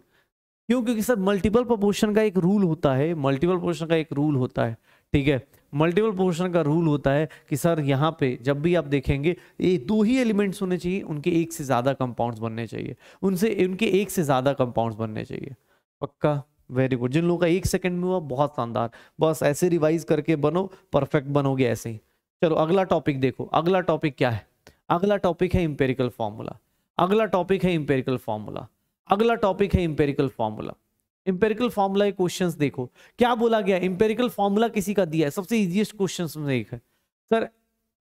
क्यों क्योंकि सर मल्टीपल प्रपोर्शन का एक रूल होता है मल्टीपल प्रपोर्शन का एक रूल होता है ठीक है मल्टीपल प्रोपोर्शन का रूल होता है कि सर यहाँ पे जब भी आप देखेंगे ये दो ही एलिमेंट्स होने चाहिए उनके एक से ज़्यादा कंपाउंड्स बनने चाहिए उनसे उनके एक से ज़्यादा कंपाउंड्स बनने चाहिए पक्का वेरी गुड जिन लोगों का एक सेकंड में हुआ बहुत शानदार बस ऐसे रिवाइज करके बनो परफेक्ट बनोगे ऐसे ही चलो अगला टॉपिक देखो अगला टॉपिक क्या है अगला टॉपिक है इम्पेरिकल फॉर्मूला अगला टॉपिक है इम्पेरिकल फॉर्मूला अगला टॉपिक है empirical formula empirical formula question देखो क्या बोला गया इंपेरिकल फॉर्मूला किसी का दिया है सबसे इजिएस्ट क्वेश्चन में एक है सर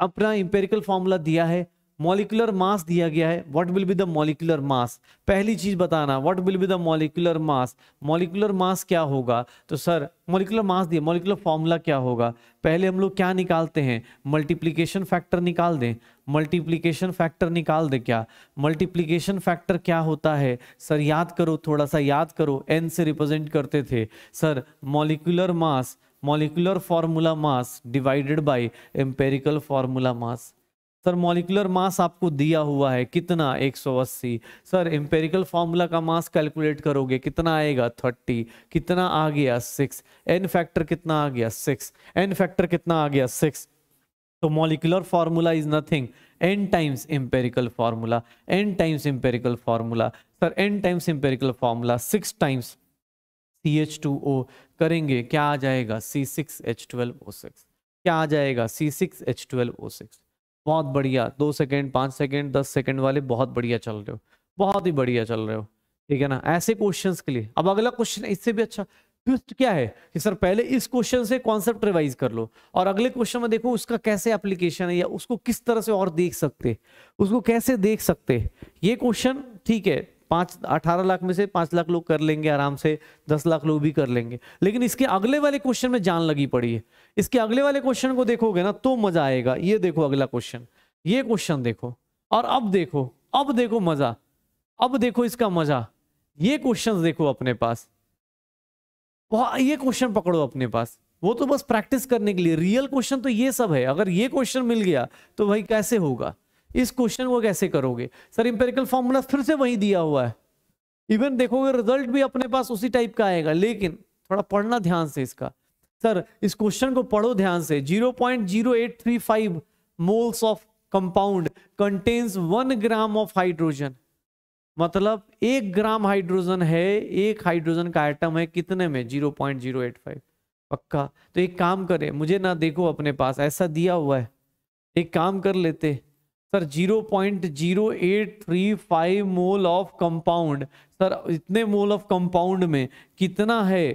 अपना इंपेरिकल फॉर्मूला दिया है मॉलिकुलर मास दिया गया है what will be the molecular mass पहली चीज बताना what will be the molecular mass molecular mass क्या होगा तो सर मॉलिकुलर मास दिया मॉलिकुलर फॉर्मूला क्या होगा पहले हम लोग क्या निकालते हैं मल्टीप्लीकेशन फैक्टर निकाल दें मल्टीप्लीकेशन फैक्टर निकाल दें क्या मल्टीप्लीकेशन फैक्टर क्या होता है सर याद करो थोड़ा सा याद करो एन से रिप्रेजेंट करते थे sir molecular mass molecular formula mass divided by empirical formula mass sir molecular mass आपको दिया हुआ है कितना 180 सर एम्पेरिकल फॉर्मूला का मास कैलकुलेट करोगे कितना आएगा 30 कितना आ गया 6 एन फैक्टर कितना आ गया 6 एन फैक्टर कितना आ गया 6 तो molecular formula is nothing N times empirical formula N times empirical formula sir N times empirical formula six times C H two O करेंगे क्या आ जाएगा C six H twelve O six क्या आ जाएगा C six H twelve O six बहुत बढ़िया दो सेकेंड पाँच सेकेंड दस सेकेंड वाले बहुत बढ़िया चल रहे हो बहुत ही बढ़िया चल रहे हो ठीक है ना ऐसे क्वेश्चंस के लिए अब अगला क्वेश्चन इससे भी अच्छा ट्विस्ट क्या है कि सर पहले इस क्वेश्चन से कॉन्सेप्ट रिवाइज कर लो और अगले क्वेश्चन में देखो उसका कैसे एप्लीकेशन है या उसको किस तरह से और देख सकते उसको कैसे देख सकते ये क्वेश्चन ठीक है पाँच अठारह लाख में से पाँच लाख लोग कर लेंगे आराम से दस लाख लोग भी कर लेंगे लेकिन इसके अगले वाले क्वेश्चन में जान लगी पड़ी है इसके अगले वाले क्वेश्चन को देखोगे ना तो मजा आएगा ये देखो अगला क्वेश्चन ये क्वेश्चन देखो और अब देखो अब देखो मजा अब देखो इसका मजा ये क्वेश्चन देखो अपने पास ये क्वेश्चन पकड़ो अपने पास वो तो बस प्रैक्टिस करने के लिए रियल क्वेश्चन तो ये सब है अगर ये क्वेश्चन मिल गया तो भाई कैसे होगा इस क्वेश्चन को कैसे करोगे सर इंपेरिकल फॉर्मूला फिर से वही दिया हुआ है इवन देखोगे रिजल्ट भी अपने पास उसी टाइप का आएगा लेकिन थोड़ा पढ़ना ध्यान से इसका सर इस क्वेश्चन को पढ़ो ध्यान से 0.0835 moles of compound contains one gram of hydrogen मतलब एक ग्राम हाइड्रोजन है एक हाइड्रोजन का आइटम है कितने में 0.085 पक्का तो एक काम करे मुझे ना देखो अपने पास ऐसा दिया हुआ है एक काम कर लेते sir 0.0835 mole of compound sir इतने मोल ऑफ कंपाउंड में कितना है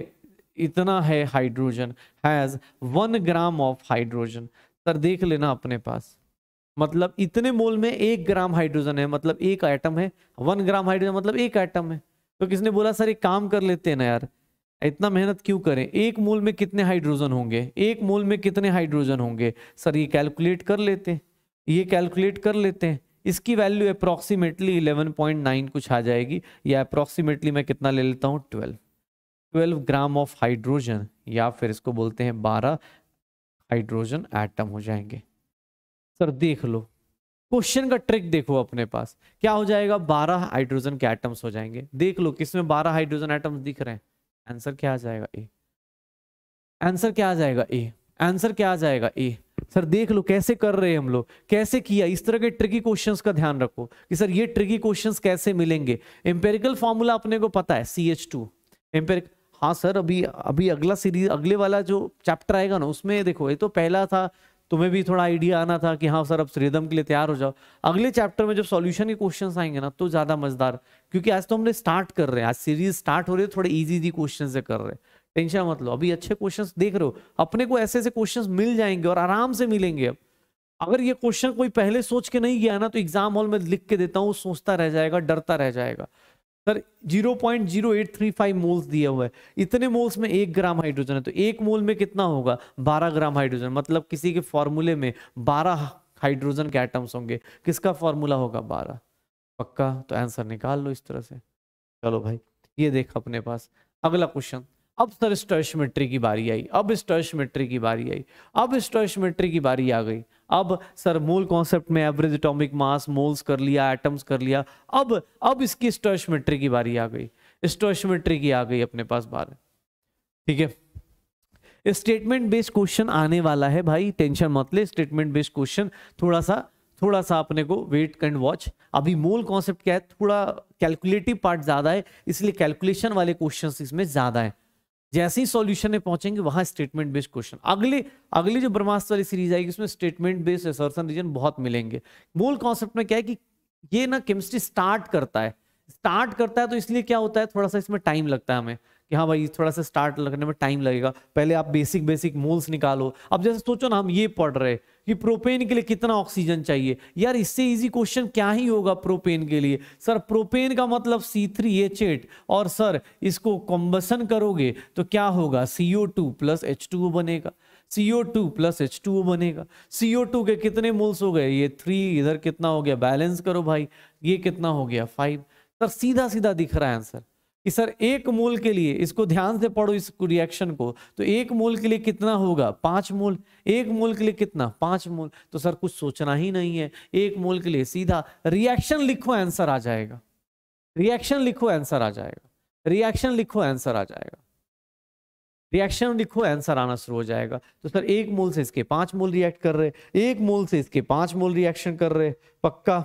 इतना है hydrogen has one gram of hydrogen sir देख लेना अपने पास मतलब इतने मोल में एक ग्राम हाइड्रोजन है मतलब एक आइटम है वन ग्राम हाइड्रोजन मतलब एक आइटम है तो किसने बोला सर एक काम कर लेते हैं ना यार इतना मेहनत क्यों करें एक मोल में कितने हाइड्रोजन होंगे एक मोल में कितने हाइड्रोजन होंगे सर ये कैलकुलेट कर लेते हैं ये कैलकुलेट कर लेते हैं इसकी वैल्यू अप्रॉक्सीमेटली 11.9 कुछ आ जाएगी या अप्रॉक्सीमेटली मैं कितना ले लेता हूँ 12 12 ग्राम ऑफ हाइड्रोजन या फिर इसको बोलते हैं 12 हाइड्रोजन एटम हो जाएंगे सर देख लो क्वेश्चन का ट्रिक देखो अपने पास क्या हो जाएगा 12 हाइड्रोजन के एटम्स हो जाएंगे देख लो किसमें बारह हाइड्रोजन एटम्स दिख रहे हैं आंसर क्या आ जाएगा ए आंसर क्या आ जाएगा ए आंसर क्या आ जाएगा ए सर देख लो कैसे कर रहे हैं हम लोग कैसे किया इस तरह के ट्रिकी क्वेश्चन का ध्यान रखो कि सर ये ट्रिकी क्वेश्चन कैसे मिलेंगे एम्पेरिकल फॉर्मूला अपने को पता है सी एच टू एम्पेरिक हाँ सर अभी अभी अगला सीरीज अगले वाला जो चैप्टर आएगा ना उसमें देखो ये तो पहला था तुम्हें भी थोड़ा आइडिया आना था कि हाँ सर अब श्रीदम के लिए तैयार हो जाओ अगले चैप्टर में जब सॉल्यूशन के क्वेश्चंस आएंगे ना तो ज़्यादा मजेदार क्योंकि आज तो हमने स्टार्ट कर रहे हैं आज सीरीज स्टार्ट हो रही है थोड़े इजी इजी क्वेश्चन से कर रहे हैं टेंशन मत लो अभी अच्छे क्वेश्चन देख रहे हो अपने को ऐसे ऐसे क्वेश्चन मिल जाएंगे और आराम से मिलेंगे अब अगर ये क्वेश्चन कोई पहले सोच के नहीं गया ना तो एग्जाम हॉल में लिख के देता हूँ सोचता रह जाएगा डरता रह जाएगा सर 0.0835 मोल्स दिया हुआ है इतने मोल्स में एक ग्राम हाइड्रोजन है तो एक मोल में कितना होगा 12 ग्राम हाइड्रोजन मतलब किसी के फॉर्मूले में 12 हाइड्रोजन के एटम्स होंगे किसका फॉर्मूला होगा 12 पक्का तो आंसर निकाल लो इस तरह से चलो भाई ये देखा अपने पास अगला क्वेश्चन अब सर स्टर्शमेट्री की बारी आई अब स्टर्शमेट्री की बारी आई अब स्टर्शमेट्री की बारी आ गई अब सर मूल कॉन्सेप्ट में एवरेज एटॉमिक मास मोल्स कर लिया एटम्स कर लिया अब अब इसकी स्टोशमेट्री की बारी आ गई स्टोशमेट्री की आ गई अपने पास बार ठीक है स्टेटमेंट बेस्ड क्वेश्चन आने वाला है भाई टेंशन मत ले स्टेटमेंट बेस्ड क्वेश्चन थोड़ा सा थोड़ा सा अपने को वेट एंड वॉच अभी मूल कॉन्सेप्ट क्या है थोड़ा कैलकुलेटिव पार्ट ज्यादा है इसलिए कैलकुलेशन वाले क्वेश्चंस इसमें ज्यादा है जैसे ही सॉल्यूशन में पहुंचेंगे वहां स्टेटमेंट बेस्ड क्वेश्चन अगले अगली जो ब्रह्मास्त्र वाली सीरीज आएगी उसमें स्टेटमेंट बेस्ड एसर्सन रीजन बहुत मिलेंगे मूल कॉन्सेप्ट में क्या है कि ये ना केमिस्ट्री स्टार्ट करता है स्टार्ट करता है तो इसलिए क्या होता है थोड़ा सा इसमें टाइम लगता है हमें कि हाँ भाई थोड़ा सा स्टार्ट लगने में टाइम लगेगा पहले आप बेसिक बेसिक मोल्स निकालो अब जैसे सोचो ना हम ये पढ़ रहे कि प्रोपेन के लिए कितना ऑक्सीजन चाहिए यार इससे इजी क्वेश्चन क्या ही होगा प्रोपेन के लिए सर प्रोपेन का मतलब सी थ्री एच एट और सर इसको कॉम्बसन करोगे तो क्या होगा C O two plus H two O बनेगा C O two plus H two O बनेगा सी ओ टू के कितने मोल्स हो गए ये थ्री इधर कितना हो गया बैलेंस करो भाई ये कितना हो गया फाइव सर सीधा सीधा दिख रहा है आंसर कि सर एक मोल के लिए इसको ध्यान से पढ़ो इस रिएक्शन को तो एक मोल के लिए कितना होगा पांच मोल एक मोल के लिए कितना पांच मोल तो सर कुछ सोचना ही नहीं है एक मोल के लिए सीधा रिएक्शन लिखो आंसर आ जाएगा रिएक्शन लिखो आंसर आ जाएगा रिएक्शन लिखो आंसर आ जाएगा रिएक्शन लिखो आंसर आना शुरू हो जाएगा तो सर एक मोल से इसके पांच मोल रिएक्ट कर रहे एक मोल से इसके पांच मोल रिएक्शन कर रहे पक्का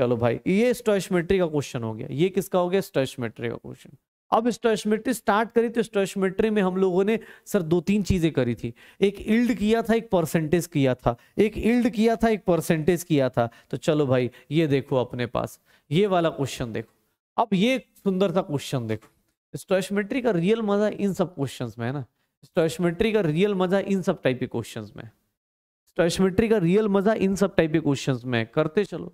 चलो भाई ये स्टोशमेट्री का क्वेश्चन हो गया ये किसका हो गया स्टोशमेट्री का क्वेश्चन अब स्टोशमेट्री स्टार्ट करी तो स्टोशमेट्री में हम लोगों ने सर दो तीन चीजें करी थी एक इल्ड किया था एक परसेंटेज किया था एक इल्ड किया था एक परसेंटेज किया था तो चलो भाई ये देखो अपने पास ये वाला क्वेश्चन देखो अब ये सुंदर सा क्वेश्चन देखो स्टोशमेट्री का रियल मजा इन सब क्वेश्चन में है ना स्टोशमेट्री का रियल मजा इन सब टाइप के क्वेश्चन में स्टोशमेट्री का रियल मजा इन सब टाइप के क्वेश्चन में करते चलो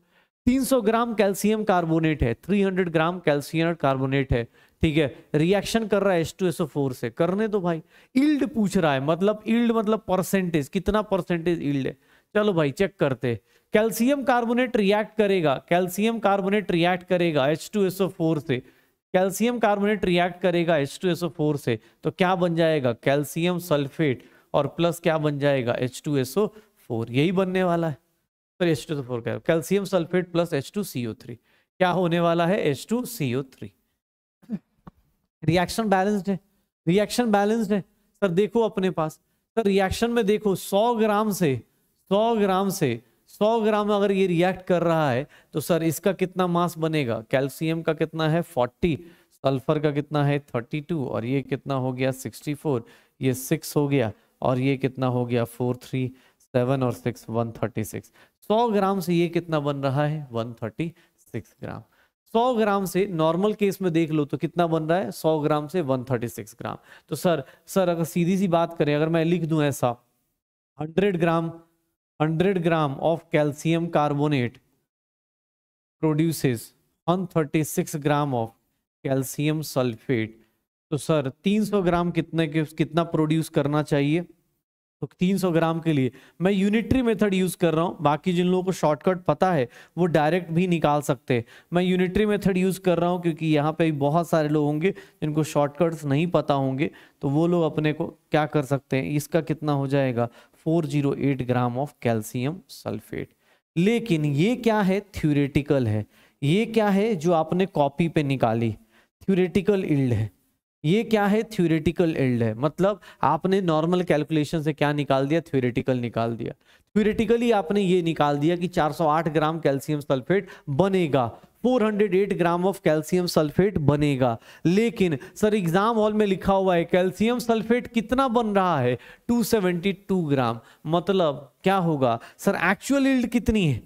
300 ग्राम कैल्शियम कार्बोनेट है 300 ग्राम कैल्शियम कार्बोनेट है ठीक है रिएक्शन कर रहा है टू एसओ फोर से करने तो भाई इल्ड पूछ रहा है मतलब इल्ड मतलब परसेंटेज कितना परसेंटेज इल्ड है चलो भाई चेक करते कैल्शियम कार्बोनेट रिएक्ट करेगा कैल्शियम कार्बोनेट रिएक्ट करेगा टू एसओ फोर से कैल्शियम कार्बोनेट रिएक्ट करेगा टू एसओ फोर से तो क्या बन जाएगा कैल्शियम सल्फेट और प्लस क्या बन जाएगा टू एसओ फोर यही बनने वाला है फिर एच टू फोर तो का calcium sulphate plus H two C O three क्या होने वाला है H two C O three reaction balanced है रिएक्शन बैलेंस्ड है सर देखो अपने पास सर रिएक्शन में देखो 100 ग्राम से 100 ग्राम से 100 ग्राम अगर ये रिएक्ट कर रहा है तो सर इसका कितना मास बनेगा कैल्शियम का कितना है 40 सल्फर का कितना है 32 और ये कितना हो गया 64 ये 6 हो गया और ये कितना हो गया 4 3 सेवन और सिक्स वन थर्टी सिक्स सौ ग्राम से ये कितना बन रहा है one thirty six gram 100 gram से नॉर्मल केस में देख लो तो कितना बन रहा है 100 ग्राम से 136 ग्राम तो सर सर अगर सीधी सी बात करें अगर मैं लिख दूं ऐसा 100 gram 100 gram of calcium carbonate produces 136 gram of calcium sulphate तो सर 300 ग्राम कितने के कितना प्रोड्यूस करना चाहिए तो 300 ग्राम के लिए मैं यूनिटरी मेथड यूज कर रहा हूँ बाकी जिन लोगों को शॉर्टकट पता है वो डायरेक्ट भी निकाल सकते हैं मैं यूनिटरी मेथड यूज कर रहा हूँ क्योंकि यहाँ पे बहुत सारे लोग होंगे जिनको शॉर्टकट्स नहीं पता होंगे तो वो लोग अपने को क्या कर सकते हैं इसका कितना हो जाएगा 408 ग्राम ऑफ कैल्शियम सल्फेट लेकिन ये क्या है थ्यूरेटिकल है ये क्या है जो आपने कॉपी पे निकाली थ्यूरेटिकल इल्ड है ये क्या है थ्योरेटिकल एल्ड है मतलब आपने नॉर्मल कैलकुलेशन से क्या निकाल दिया थ्योरेटिकल निकाल दिया थ्योरेटिकली आपने ये निकाल दिया कि 408 ग्राम कैल्शियम सल्फेट बनेगा 408 ग्राम ऑफ कैल्शियम सल्फेट बनेगा लेकिन सर एग्जाम हॉल में लिखा हुआ है कैल्शियम सल्फेट कितना बन रहा है 272 ग्राम मतलब क्या होगा सर एक्चुअल इल्ड कितनी है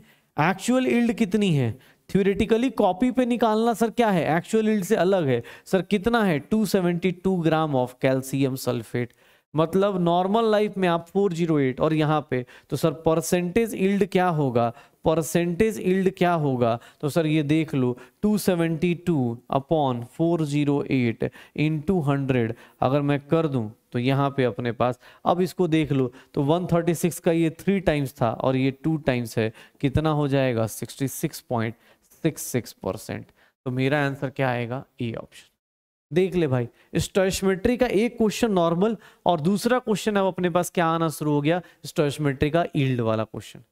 एक्चुअल इल्ड कितनी है थ्योरेटिकली कॉपी पे निकालना सर क्या है एक्चुअल यील्ड से अलग है सर कितना है 272 ग्राम ऑफ कैल्शियम सल्फेट मतलब नॉर्मल लाइफ में आप 408 और यहाँ पे तो सर परसेंटेज इल्ड क्या होगा परसेंटेज इल्ड क्या होगा तो सर ये देख लो 272 अपॉन 408 इन 200 अगर मैं कर दूं तो यहाँ पे अपने पास अब इसको देख लो तो 136 का ये थ्री टाइम्स था और ये टू टाइम्स है कितना हो जाएगा 66.5 सिक्स सिक्स परसेंट तो मेरा आंसर क्या आएगा ए ऑप्शन देख ले भाई स्टोशमेट्री का एक क्वेश्चन नॉर्मल और दूसरा क्वेश्चन अब अपने पास क्या आना शुरू हो गया स्टोशमेट्री का ईल्ड वाला क्वेश्चन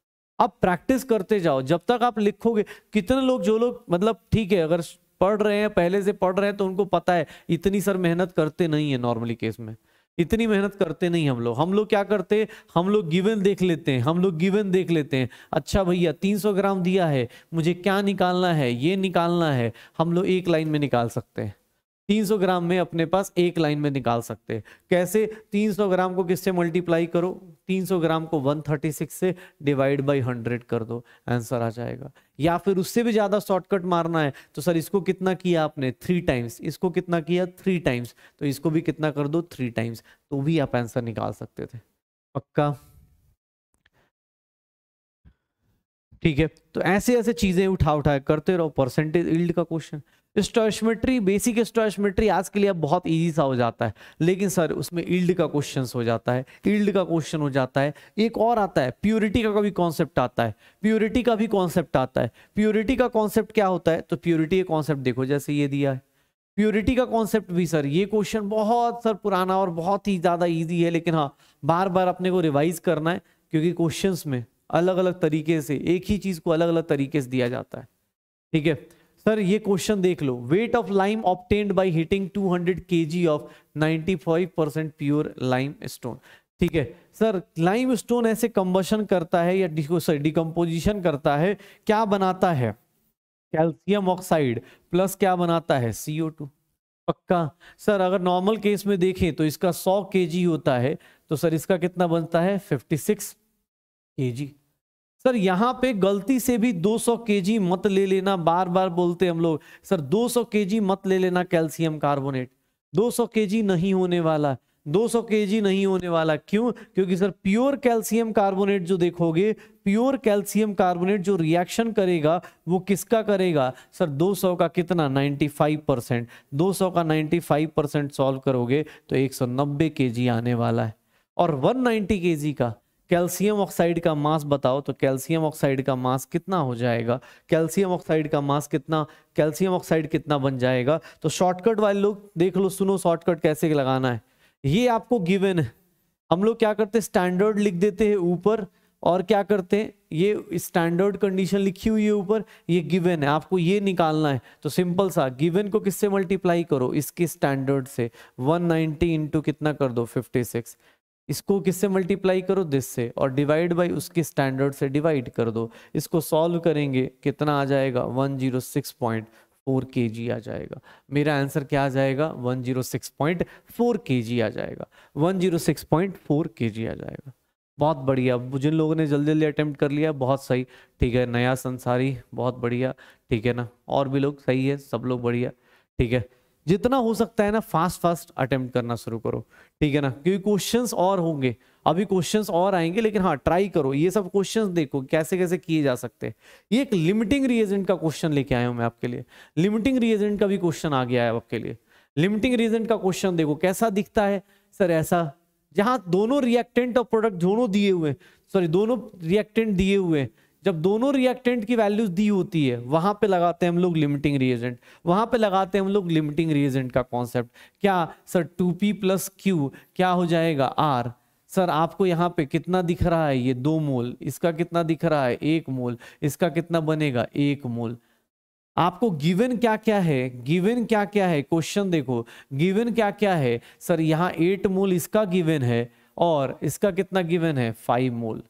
आप प्रैक्टिस करते जाओ जब तक आप लिखोगे कितने लोग जो लोग मतलब ठीक है अगर पढ़ रहे हैं पहले से पढ़ रहे हैं तो उनको पता है इतनी सर मेहनत करते नहीं है नॉर्मली केस में इतनी मेहनत करते नहीं हम लोग हम लोग क्या करते हम लोग गिवन देख लेते हैं हम लोग गिवन देख लेते हैं अच्छा भैया 300 ग्राम दिया है मुझे क्या निकालना है ये निकालना है हम लोग एक लाइन में निकाल सकते हैं 300 ग्राम में अपने पास एक लाइन में निकाल सकते हैं कैसे 300 ग्राम को किससे मल्टीप्लाई करो 300 ग्राम को 136 से डिवाइड बाय 100 कर दो आंसर आ जाएगा या फिर उससे भी ज्यादा शॉर्टकट मारना है तो सर इसको कितना किया आपने थ्री टाइम्स इसको कितना किया थ्री टाइम्स तो इसको भी कितना कर दो थ्री टाइम्स तो भी आप आंसर निकाल सकते थे पक्का ठीक है तो ऐसे ऐसे चीजें उठा उठा करते रहो परसेंटेज इल्ड का क्वेश्चन स्टोशमेट्री बेसिक स्टोशमेट्री आज के लिए अब बहुत ईजी सा हो जाता है लेकिन सर उसमें ईल्ड का क्वेश्चन हो जाता है ईल्ड का क्वेश्चन हो जाता है एक और आता है प्योरिटी का भी कॉन्सेप्ट आता है प्योरिटी का भी कॉन्सेप्ट आता है प्योरिटी का कॉन्सेप्ट क्या होता है तो प्योरिटी का कॉन्सेप्ट देखो जैसे ये दिया है प्योरिटी का कॉन्सेप्ट भी सर ये क्वेश्चन बहुत सर पुराना और बहुत ही ज़्यादा ईजी है लेकिन हाँ बार बार अपने को रिवाइज करना है क्योंकि क्वेश्चन में अलग अलग तरीके से एक ही चीज़ को अलग अलग तरीके से दिया जाता है ठीक है सर ये क्वेश्चन देख लो weight of lime obtained by heating 200 hundred K G of five percent pure limestone ठीक है सर लाइम स्टोन ऐसे कंबशन करता है या डिकम्पोजिशन करता है क्या बनाता है कैल्शियम ऑक्साइड प्लस क्या बनाता है ओ टू पक्का सर अगर नॉर्मल केस में देखें तो इसका 100 जी होता है तो सर इसका कितना बनता है 56 जी सर यहाँ पे गलती से भी 200 केजी मत ले लेना बार बार बोलते हम लोग सर 200 केजी मत ले लेना कैल्शियम कार्बोनेट 200 केजी नहीं होने वाला 200 केजी नहीं होने वाला क्यों क्योंकि सर प्योर कैल्शियम कार्बोनेट जो देखोगे प्योर कैल्शियम कार्बोनेट जो रिएक्शन करेगा वो किसका करेगा सर 200 का कितना 95 परसेंट दो का 95 परसेंट सॉल्व करोगे तो 190 केजी आने वाला है और 190 केजी का कैल्शियम ऑक्साइड का मास बताओ तो कैल्शियम ऑक्साइड का मास कितना हो जाएगा कैल्शियम ऑक्साइड का मास कितना कैल्शियम ऑक्साइड कितना बन जाएगा तो शॉर्टकट वाले लोग देख लो सुनो शॉर्टकट कैसे लगाना है ये आपको गिवन है हम लोग क्या करते हैं स्टैंडर्ड लिख देते हैं ऊपर और क्या करते हैं ये स्टैंडर्ड कंडीशन लिखी हुई है ऊपर ये गिवन है आपको ये निकालना है तो सिंपल सा गिवन को किससे मल्टीप्लाई करो इसके स्टैंडर्ड से 190 नाइनटी इंटू कितना कर दो 56 इसको किससे मल्टीप्लाई करो दिस से और डिवाइड बाई उसके स्टैंडर्ड से डिवाइड कर दो इसको सॉल्व करेंगे कितना आ जाएगा 106.4 जी आ जाएगा मेरा आंसर क्या आ जाएगा 106.4 जी आ जाएगा 106.4 जी आ जाएगा बहुत बढ़िया जिन लोगों ने जल्दी जल्दी अटेम्प्ट कर लिया बहुत सही ठीक है नया संसारी बहुत बढ़िया ठीक है ना और भी लोग सही है सब लोग बढ़िया ठीक है जितना हो सकता है ना फास्ट फास्ट अटेम्प्ट करना शुरू करो ठीक है ना क्योंकि क्वेश्चंस और होंगे अभी क्वेश्चंस और आएंगे लेकिन हाँ ट्राई करो ये सब क्वेश्चंस देखो कैसे कैसे किए जा सकते हैं ये एक लिमिटिंग रिएजेंट का क्वेश्चन लेके आया हूँ मैं आपके लिए लिमिटिंग रिएजेंट का भी क्वेश्चन आ गया है आपके लिए लिमिटिंग रिएजेंट का क्वेश्चन देखो कैसा दिखता है सर ऐसा जहाँ दोनों रिएक्टेंट और प्रोडक्ट दोनों दिए हुए सॉरी दोनों रिएक्टेंट दिए हुए जब दोनों रिएक्टेंट की वैल्यूज दी होती है वहां पे लगाते हैं हम लोग लिमिटिंग रिएजेंट वहां पे लगाते हैं हम लोग लिमिटिंग रिएजेंट का कॉन्सेप्ट क्या sir two P plus Q क्या हो जाएगा आर सर आपको यहाँ पे कितना दिख रहा है ये दो मोल इसका कितना दिख रहा है एक मोल इसका कितना बनेगा एक मोल आपको गिवन क्या क्या है गिवन क्या क्या है क्वेश्चन देखो गिवन क्या क्या है सर यहाँ एट मोल इसका गिवन है और इसका कितना गिवन है फाइव मोल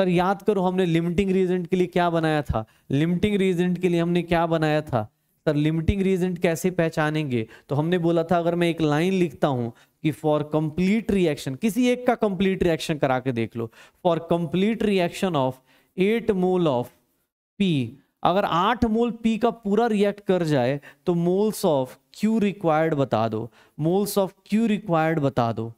सर याद करो हमने लिमिटिंग रीजेंट के लिए क्या बनाया था लिमिटिंग रीजेंट के लिए हमने क्या बनाया था सर लिमिटिंग रीजेंट कैसे पहचानेंगे तो हमने बोला था अगर मैं एक लाइन लिखता हूं कि फॉर कंप्लीट रिएक्शन किसी एक का कंप्लीट रिएक्शन करा के देख लो for complete reaction of eight mole of P अगर आठ मोल पी का पूरा रिएक्ट कर जाए तो मोल्स ऑफ क्यू रिक्वायर्ड बता दो मोल्स ऑफ क्यू रिक्वायर्ड बता दो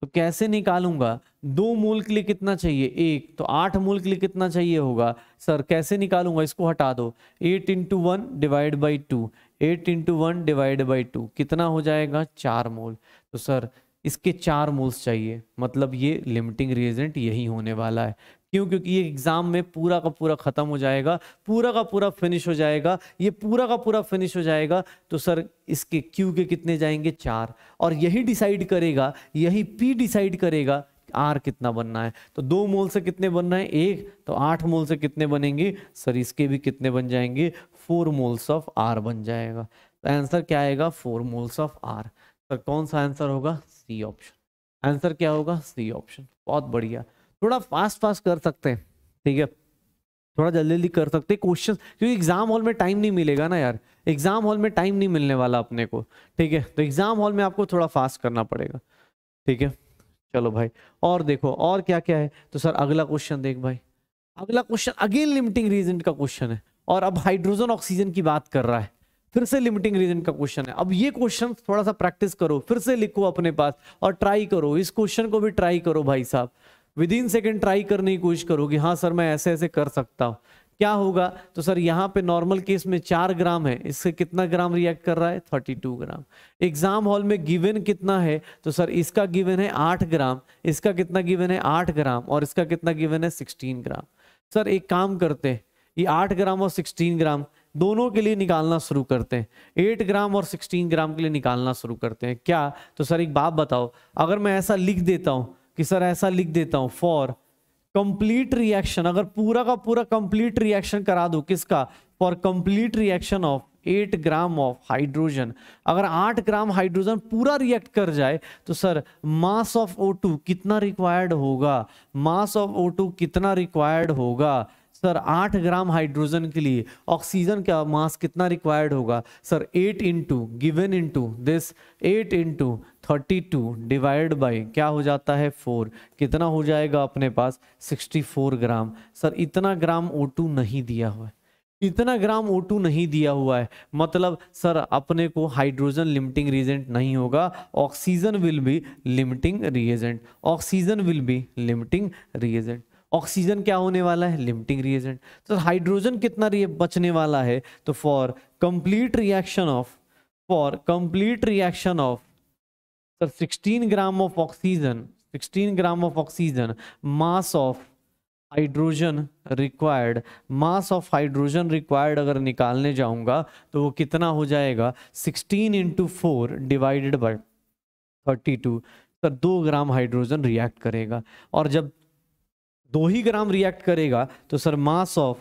तो कैसे निकालूंगा दो मूल के लिए कितना चाहिए एक तो आठ मूल के लिए कितना चाहिए होगा सर कैसे निकालूंगा इसको हटा दो eight into one divide by two eight into one divide by two कितना हो जाएगा चार मूल तो सर इसके चार मूल्स चाहिए मतलब ये लिमिटिंग रिएजेंट यही होने वाला है क्यों क्योंकि ये एग्ज़ाम में पूरा का पूरा ख़त्म हो जाएगा पूरा का पूरा फिनिश हो जाएगा ये पूरा का पूरा फिनिश हो जाएगा तो सर इसके क्यू के कितने जाएंगे चार और यही डिसाइड करेगा यही पी डिसाइड करेगा आर कितना बनना है तो दो मोल से कितने बनना है एक तो आठ मोल से कितने बनेंगे सर इसके भी कितने बन जाएंगे फोर मोल्स ऑफ आर बन जाएगा तो आंसर क्या आएगा four moles of R sir कौन सा आंसर होगा सी ऑप्शन आंसर क्या होगा सी ऑप्शन बहुत बढ़िया थोड़ा फास्ट फास्ट कर सकते हैं ठीक है थोड़ा जल्दी जल्दी कर सकते हैं क्वेश्चन क्योंकि एग्जाम हॉल में टाइम नहीं मिलेगा ना यार एग्जाम हॉल में टाइम नहीं मिलने वाला अपने को ठीक है तो एग्जाम हॉल में आपको थोड़ा फास्ट करना पड़ेगा ठीक है चलो भाई और देखो और क्या क्या है तो सर अगला क्वेश्चन देख भाई अगला क्वेश्चन अगेन लिमिटिंग रीजन का क्वेश्चन है और अब हाइड्रोजन ऑक्सीजन की बात कर रहा है फिर से लिमिटिंग रीजन का क्वेश्चन है अब ये क्वेश्चन थोड़ा सा प्रैक्टिस करो फिर से लिखो अपने पास और ट्राई करो इस क्वेश्चन को भी ट्राई करो भाई साहब विद इन सेकेंड ट्राई करने की कोशिश करो कि हाँ सर मैं ऐसे ऐसे कर सकता हूँ क्या होगा तो सर यहाँ पे नॉर्मल केस में चार ग्राम है इससे कितना ग्राम रिएक्ट कर रहा है thirty two gram exam hall में गिवन कितना है तो सर इसका गिवन है आठ ग्राम इसका कितना गिवन है आठ ग्राम और इसका कितना गिवन है सिक्सटीन ग्राम सर एक काम करते हैं ये आठ ग्राम और सिक्सटीन ग्राम दोनों के लिए निकालना शुरू करते हैं एट ग्राम और सिक्सटीन ग्राम के लिए निकालना शुरू करते हैं क्या तो सर एक बात बताओ अगर मैं ऐसा लिख देता हूँ कि सर ऐसा लिख देता हूँ फॉर कंप्लीट रिएक्शन अगर पूरा का पूरा कंप्लीट रिएक्शन करा दो किसका for complete reaction of eight gram of hydrogen अगर आठ ग्राम हाइड्रोजन पूरा रिएक्ट कर जाए तो sir mass of O two कितना रिक्वायर्ड होगा मास ऑफ ओ टू कितना रिक्वायर्ड होगा सर आठ ग्राम हाइड्रोजन के लिए ऑक्सीजन का मास कितना रिक्वायर्ड होगा sir eight into given into this eight into thirty two divide by क्या हो जाता है फोर कितना हो जाएगा अपने पास सिक्सटी फोर ग्राम सर इतना ग्राम ओ टू नहीं दिया हुआ है इतना ग्राम ओ टू नहीं दिया हुआ है मतलब सर अपने को हाइड्रोजन लिमिटिंग रिएजेंट नहीं होगा oxygen will be limiting reagent oxygen will be limiting reagent oxygen क्या होने वाला है लिमिटिंग रिएजेंट तो हाइड्रोजन कितना बचने वाला है तो for complete reaction of for complete reaction of sir 16 gram of oxygen 16 gram of oxygen mass of hydrogen required mass of hydrogen required अगर निकालने जाऊंगा तो वो कितना हो जाएगा 16 into four divided by thirty two sir दो ग्राम हाइड्रोजन रिएक्ट करेगा और जब दो ही ग्राम रिएक्ट करेगा तो sir mass of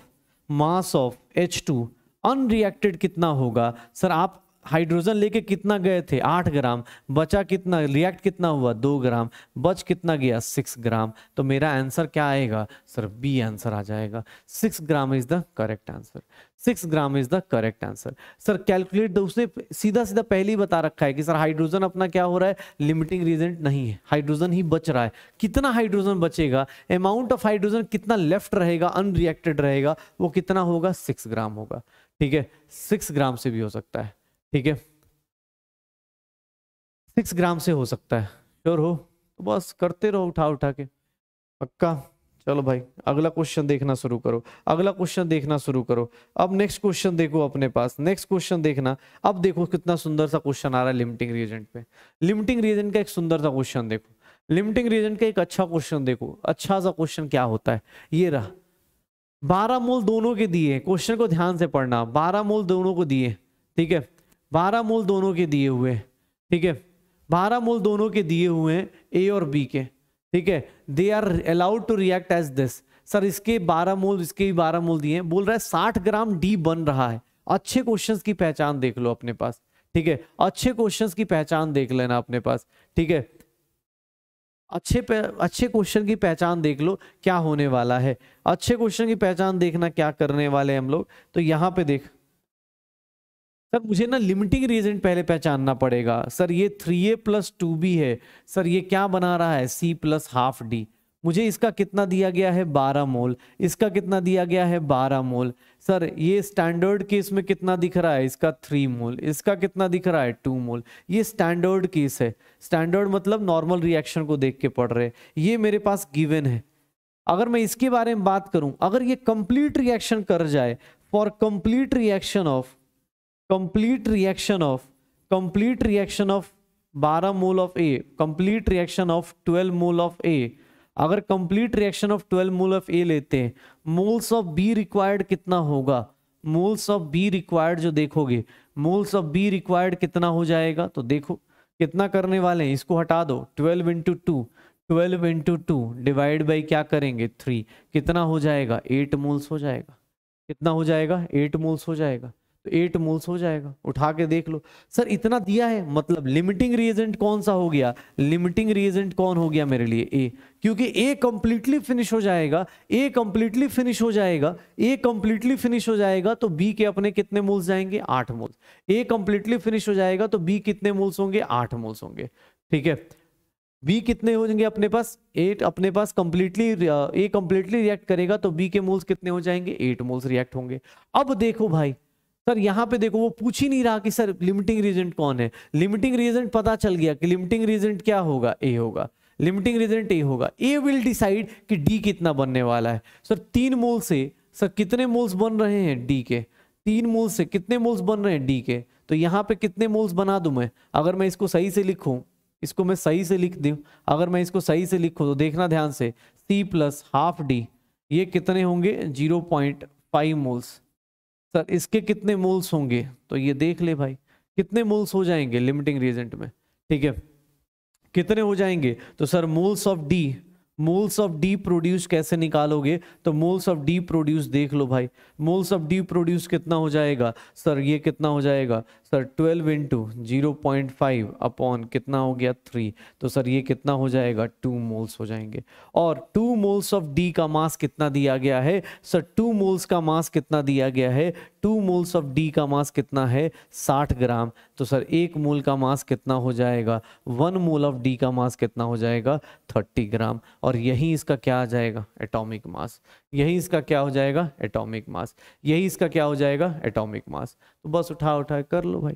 mass of H2 unreacted कितना होगा सर आप हाइड्रोजन लेके कितना गए थे आठ ग्राम बचा कितना रिएक्ट कितना हुआ दो ग्राम बच कितना गया सिक्स ग्राम तो मेरा आंसर क्या आएगा सर बी आंसर आ जाएगा six gram is the correct answer six gram is the correct answer sir calculate तो उसने सीधा सीधा पहले ही बता रखा है कि सर हाइड्रोजन अपना क्या हो रहा है लिमिटिंग रीजन नहीं है हाइड्रोजन ही बच रहा है कितना हाइड्रोजन बचेगा अमाउंट ऑफ हाइड्रोजन कितना लेफ्ट रहेगा अनरिएक्टेड रहेगा वो कितना होगा सिक्स ग्राम होगा ठीक है सिक्स ग्राम से भी हो सकता है ठीक है सिक्स ग्राम से हो सकता है श्योर हो तो बस करते रहो उठा उठा के पक्का चलो भाई अगला क्वेश्चन देखना शुरू करो अगला क्वेश्चन देखना शुरू करो अब नेक्स्ट क्वेश्चन देखो अपने पास नेक्स्ट क्वेश्चन देखना अब देखो कितना सुंदर सा क्वेश्चन आ रहा है लिमिटिंग रीजेंट पे लिमिटिंग रीजेंट का एक सुंदर सा क्वेश्चन देखो लिमिटिंग रीजेंट का एक अच्छा क्वेश्चन देखो अच्छा सा क्वेश्चन क्या होता है ये रहा बारह मोल दोनों के दिए क्वेश्चन को ध्यान से पढ़ना बारह मोल दोनों को दिए ठीक है बारह मोल दोनों के दिए हुए ठीक है बारह मोल दोनों के दिए हुए हैं ए और बी के ठीक है they are allowed to react as this sir इसके बारह मोल इसके भी बारह मोल दिए हैं बोल रहा है साठ ग्राम डी बन रहा है अच्छे क्वेश्चन की पहचान देख लो अपने पास ठीक है अच्छे क्वेश्चन की पहचान देख लेना अपने पास ठीक है अच्छे अच्छे क्वेश्चन की पहचान देख लो क्या होने वाला है अच्छे क्वेश्चन की पहचान देखना क्या करने वाले हम लोग तो यहाँ पे देख सर मुझे ना लिमिटिंग रीजन पहले पहचानना पड़ेगा सर ये three A plus two B है सर ये क्या बना रहा है सी प्लस हाफ डी मुझे इसका कितना दिया गया है बारह मोल इसका कितना दिया गया है बारह मोल सर ये स्टैंडर्ड केस में कितना दिख रहा है इसका थ्री मोल इसका कितना दिख रहा है टू मोल ये स्टैंडर्ड केस है स्टैंडर्ड मतलब नॉर्मल रिएक्शन को देख के पढ़ रहे ये मेरे पास गिवन है अगर मैं इसके बारे में बात करूं अगर ये कंप्लीट रिएक्शन कर जाए for complete reaction of complete reaction of complete reaction of 12 mole of A complete reaction of 12 mole of A अगर complete reaction of 12 mole of A लेते हैं मोल्स ऑफ बी रिक्वायर्ड कितना होगा मोल्स ऑफ बी रिक्वायर्ड जो देखोगे मोल्स ऑफ बी रिक्वायर्ड कितना हो जाएगा तो देखो कितना करने वाले हैं इसको हटा दो 12 into two twelve into two divide by क्या करेंगे थ्री कितना हो जाएगा एट मोल्स हो जाएगा कितना हो जाएगा एट मोल्स हो जाएगा तो एट मोल्स हो जाएगा उठा के देख लो सर इतना दिया है मतलब लिमिटिंग रिएजेंट कौन सा हो गया लिमिटिंग रिएजेंट कौन हो गया मेरे लिए ए क्योंकि ए कंप्लीटली फिनिश हो जाएगा ए कंप्लीटली फिनिश हो जाएगा ए कंप्लीटली फिनिश हो जाएगा तो बी के अपने कितने मोल्स जाएंगे आठ मोल्स ए कंप्लीटली फिनिश हो जाएगा तो बी कितने मोल्स होंगे आठ मोल्स होंगे ठीक है बी तो कितने हो जाएंगे अपने पास एट अपने पास कंप्लीटली ए कंप्लीटली रिएक्ट करेगा तो बी के मोल्स कितने हो जाएंगे एट मोल्स रिएक्ट होंगे अब देखो भाई सर यहाँ पे देखो वो पूछ ही नहीं रहा कि सर लिमिटिंग रीजेंट कौन है लिमिटिंग रीजेंट पता चल गया कि लिमिटिंग रीजेंट क्या होगा ए होगा लिमिटिंग रीजेंट ए होगा ए विल डिसाइड कि डी कितना बनने वाला है सर तीन मोल से सर कितने मोल्स बन रहे हैं डी के तीन मोल्स से कितने मोल्स बन रहे हैं डी के तो यहाँ पे कितने मोल्स बना दू मैं अगर मैं इसको सही से लिखूँ इसको मैं सही से लिख दूँ अगर मैं इसको सही से लिखूँ तो देखना ध्यान से सी प्लस हाफ डी ये कितने होंगे zero point five moles sir इसके कितने मोल्स होंगे तो ये देख ले भाई कितने मोल्स हो जाएंगे लिमिटिंग रिएजेंट में ठीक है कितने हो जाएंगे तो sir moles of D moles of D produce कैसे निकालोगे तो मोल्स ऑफ डी प्रोड्यूस देख लो भाई मोल्स ऑफ डी प्रोड्यूस कितना हो जाएगा सर ये कितना हो जाएगा sir 12 into zero point five upon कितना हो गया थ्री तो सर ये कितना हो जाएगा टू मोल्स हो जाएंगे और टू मोल्स ऑफ डी का मास कितना दिया गया है सर टू मोल्स का मास कितना दिया गया है टू मोल्स ऑफ डी का मास कितना है साठ ग्राम तो सर एक मोल का मास कितना हो जाएगा वन मोल ऑफ डी का मास कितना हो जाएगा थर्टी ग्राम और यही इसका क्या आ जाएगा एटॉमिक मास यही इसका क्या हो जाएगा एटॉमिक मास यही इसका क्या हो जाएगा एटॉमिक मास तो बस उठा उठा कर लो भाई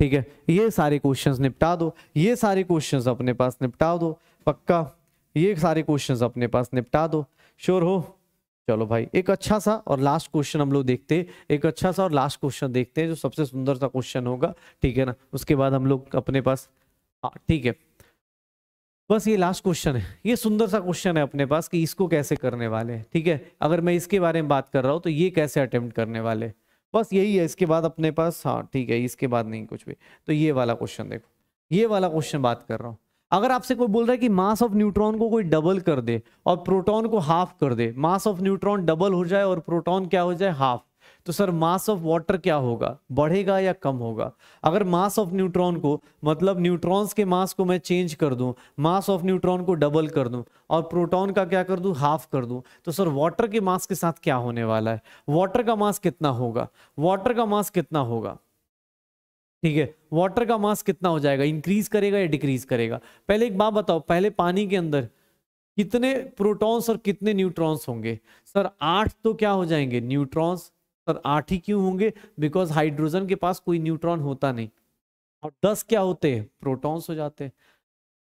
ठीक है ये सारे क्वेश्चंस निपटा दो ये सारे क्वेश्चंस अपने पास निपटा दो पक्का ये सारे क्वेश्चंस अपने पास निपटा दो श्योर हो चलो भाई एक अच्छा सा और लास्ट क्वेश्चन हम लोग देखते हैं एक अच्छा सा और लास्ट क्वेश्चन देखते हैं जो सबसे सुंदर सा क्वेश्चन होगा ठीक है ना उसके बाद हम लोग अपने पास हाँ, ठीक है बस ये लास्ट क्वेश्चन है ये सुंदर सा क्वेश्चन है अपने पास कि इसको कैसे करने वाले हैं ठीक है अगर मैं इसके बारे में बात कर रहा हूँ तो ये कैसे अटेम्प्ट करने वाले हैं बस यही है इसके बाद अपने पास हाँ ठीक है इसके बाद नहीं कुछ भी तो ये वाला क्वेश्चन देखो ये वाला क्वेश्चन बात कर रहा हूँ अगर आपसे कोई बोल रहा है कि मास ऑफ न्यूट्रॉन को कोई डबल कर दे और प्रोटॉन को हाफ कर दे मास ऑफ न्यूट्रॉन डबल हो जाए और प्रोटॉन क्या हो जाए हाफ तो सर मास ऑफ वाटर क्या होगा बढ़ेगा या कम होगा अगर मास ऑफ न्यूट्रॉन को मतलब न्यूट्रॉन्स के मास को मैं चेंज कर दूं मास ऑफ न्यूट्रॉन को डबल कर दूं और प्रोटॉन का क्या कर दूं हाफ कर दूं तो सर वाटर के मास के साथ क्या होने वाला है वाटर का मास कितना होगा वाटर का मास कितना होगा ठीक है वाटर का मास कितना हो जाएगा इंक्रीज करेगा या डिक्रीज करेगा पहले एक बात बताओ पहले पानी के अंदर कितने प्रोटॉन्स और कितने न्यूट्रॉन्स होंगे सर आठ तो क्या हो जाएंगे न्यूट्रॉन्स सर आठ ही क्यों होंगे बिकॉज हाइड्रोजन के पास कोई न्यूट्रॉन होता नहीं और दस क्या होते हैं प्रोटॉन्स हो जाते हैं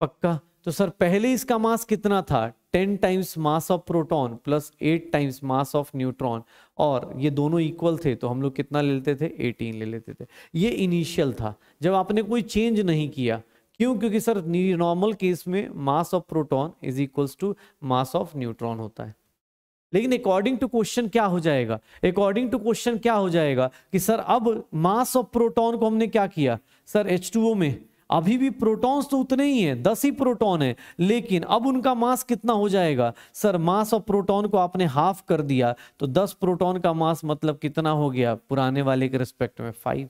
पक्का तो सर पहले इसका मास कितना था ten times mass of proton plus eight times mass of neutron और ये दोनों इक्वल थे तो हम लोग कितना ले लेते थे एटीन ले लेते थे ये इनिशियल था जब आपने कोई चेंज नहीं किया क्यों क्योंकि सर नॉर्मल केस में mass of proton is equals to mass of neutron होता है लेकिन अकॉर्डिंग टू क्वेश्चन क्या हो जाएगा अकॉर्डिंग टू क्वेश्चन क्या हो जाएगा कि सर अब मास ऑफ प्रोटॉन को हमने क्या किया सर एच में अभी भी प्रोटॉन्स तो उतने ही हैं दस ही प्रोटॉन है लेकिन अब उनका मास कितना हो जाएगा सर मास ऑफ प्रोटॉन को आपने हाफ कर दिया तो दस प्रोटॉन का मास मतलब कितना हो गया पुराने वाले के रिस्पेक्ट में फाइव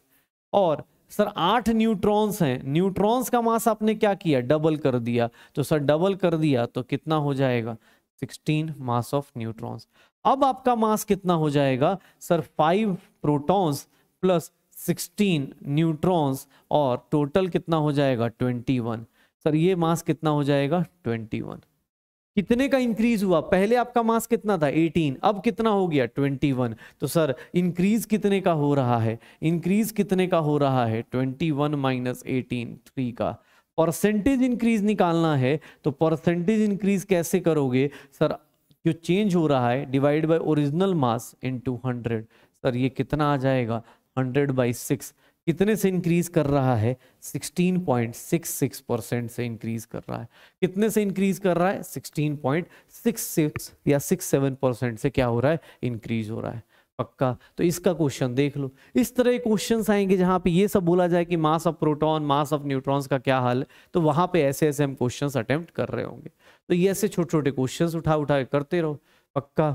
और सर आठ न्यूट्रॉन्स हैं न्यूट्रॉन्स का मास आपने क्या किया डबल कर दिया तो सर डबल कर दिया तो कितना हो जाएगा सिक्सटीन मास ऑफ न्यूट्रॉन्स अब आपका मास कितना हो जाएगा sir five protons plus sixteen neutrons और टोटल कितना हो जाएगा ट्वेंटी वन सर ये मास कितना हो जाएगा ट्वेंटी वन कितने का इंक्रीज हुआ पहले आपका मास कितना था 18 अब कितना हो गया 21 तो सर इंक्रीज कितने का हो रहा है इंक्रीज कितने का हो रहा है 21 वन माइनस एटीन थ्री का परसेंटेज इंक्रीज निकालना है तो परसेंटेज इंक्रीज कैसे करोगे सर जो चेंज हो रहा है divide by original mass into hundred sir ये कितना आ जाएगा हंड्रेड बाई सिक्स कितने से इंक्रीज कर रहा है 16.66 परसेंट से इंक्रीज कर रहा है कितने से इंक्रीज कर रहा है 16.66 या 67 परसेंट से क्या हो रहा है इंक्रीज हो रहा है पक्का तो इसका क्वेश्चन देख लो इस तरह क्वेश्चन आएंगे जहां पे ये सब बोला जाए कि mass of proton mass of neutrons का क्या हाल तो वहां पे ऐसे ऐसे हम क्वेश्चन अटेम्प्ट कर रहे होंगे तो ये ऐसे छोटे छोटे क्वेश्चन उठा उठा करते रहो पक्का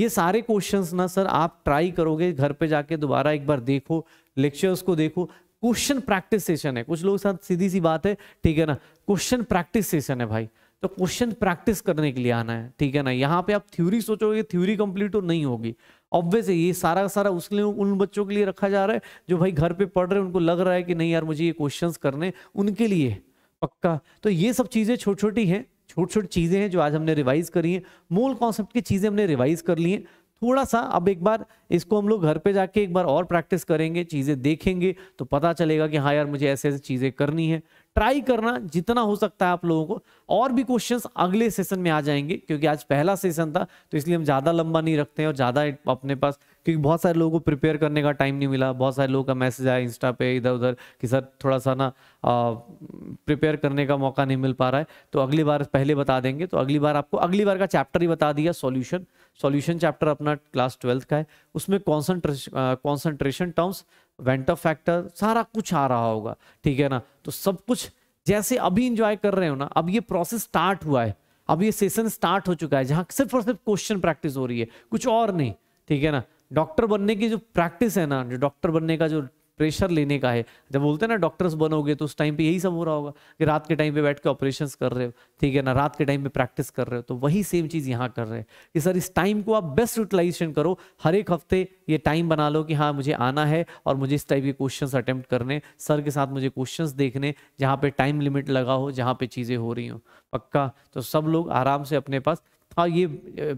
ये सारे क्वेश्चंस ना सर आप ट्राई करोगे घर पे जाके दोबारा एक बार देखो लेक्चर्स को देखो क्वेश्चन प्रैक्टिस सेशन है कुछ लोग साथ सीधी सी बात है ठीक है ना क्वेश्चन प्रैक्टिस सेशन है भाई तो क्वेश्चन प्रैक्टिस करने के लिए आना है ठीक है ना यहाँ पे आप थ्योरी सोचोगे थ्योरी कंप्लीट तो नहीं होगी ऑब्वियस है ये सारा सारा उसके लिए उन बच्चों के लिए रखा जा रहा है जो भाई घर पे पढ़ रहे हैं उनको लग रहा है कि नहीं यार मुझे ये क्वेश्चंस करने उनके लिए पक्का तो ये सब चीज़ें छोटी छोटी हैं छोटी छोटी चीज़ें हैं जो आज हमने रिवाइज करी हैं मूल कॉन्सेप्ट की चीज़ें हमने रिवाइज कर ली हैं थोड़ा सा अब एक बार इसको हम लोग घर पे जाके एक बार और प्रैक्टिस करेंगे चीज़ें देखेंगे तो पता चलेगा कि हाँ यार मुझे ऐसे ऐसे चीज़ें करनी है ट्राई करना जितना हो सकता है आप लोगों को और भी क्वेश्चंस अगले सेशन में आ जाएंगे क्योंकि आज पहला सेशन था तो इसलिए हम ज़्यादा लंबा नहीं रखते हैं और ज़्यादा अपने पास क्योंकि बहुत सारे लोगों को प्रिपेयर करने का टाइम नहीं मिला बहुत सारे लोगों का मैसेज आया इंस्टा पे इधर उधर कि सर थोड़ा सा ना प्रिपेयर करने का मौका नहीं मिल पा रहा है तो अगली बार पहले बता देंगे तो अगली बार आपको अगली बार का चैप्टर ही बता दिया सोल्यूशन सॉल्यूशन चैप्टर अपना क्लास ट्वेल्थ का है उसमें कॉन्सेंट्रेशन कॉन्सेंट्रेशन टर्म्स वेंटर फैक्टर सारा कुछ आ रहा होगा ठीक है ना तो सब कुछ जैसे अभी इंजॉय कर रहे हो ना अब ये प्रोसेस स्टार्ट हुआ है अब ये सेशन स्टार्ट हो चुका है जहाँ सिर्फ और सिर्फ क्वेश्चन प्रैक्टिस हो रही है कुछ और नहीं ठीक है ना डॉक्टर बनने की जो प्रैक्टिस है ना जो डॉक्टर बनने का जो प्रेशर लेने का है जब बोलते हैं ना डॉक्टर्स बनोगे तो उस टाइम पे यही सब हो रहा होगा कि रात के टाइम पे बैठ के ऑपरेशन कर रहे हो ठीक है ना रात के टाइम पे प्रैक्टिस कर रहे हो तो वही सेम चीज़ यहाँ कर रहे हैं कि सर इस टाइम को आप बेस्ट यूटिलाइजेशन करो हर एक हफ्ते ये टाइम बना लो कि हाँ मुझे आना है और मुझे इस टाइप के क्वेश्चन अटैम्प्ट करने सर के साथ मुझे क्वेश्चन देखने जहाँ पे टाइम लिमिट लगा हो जहाँ पे चीज़ें हो रही हों पक्का तो सब लोग आराम से अपने पास हाँ ये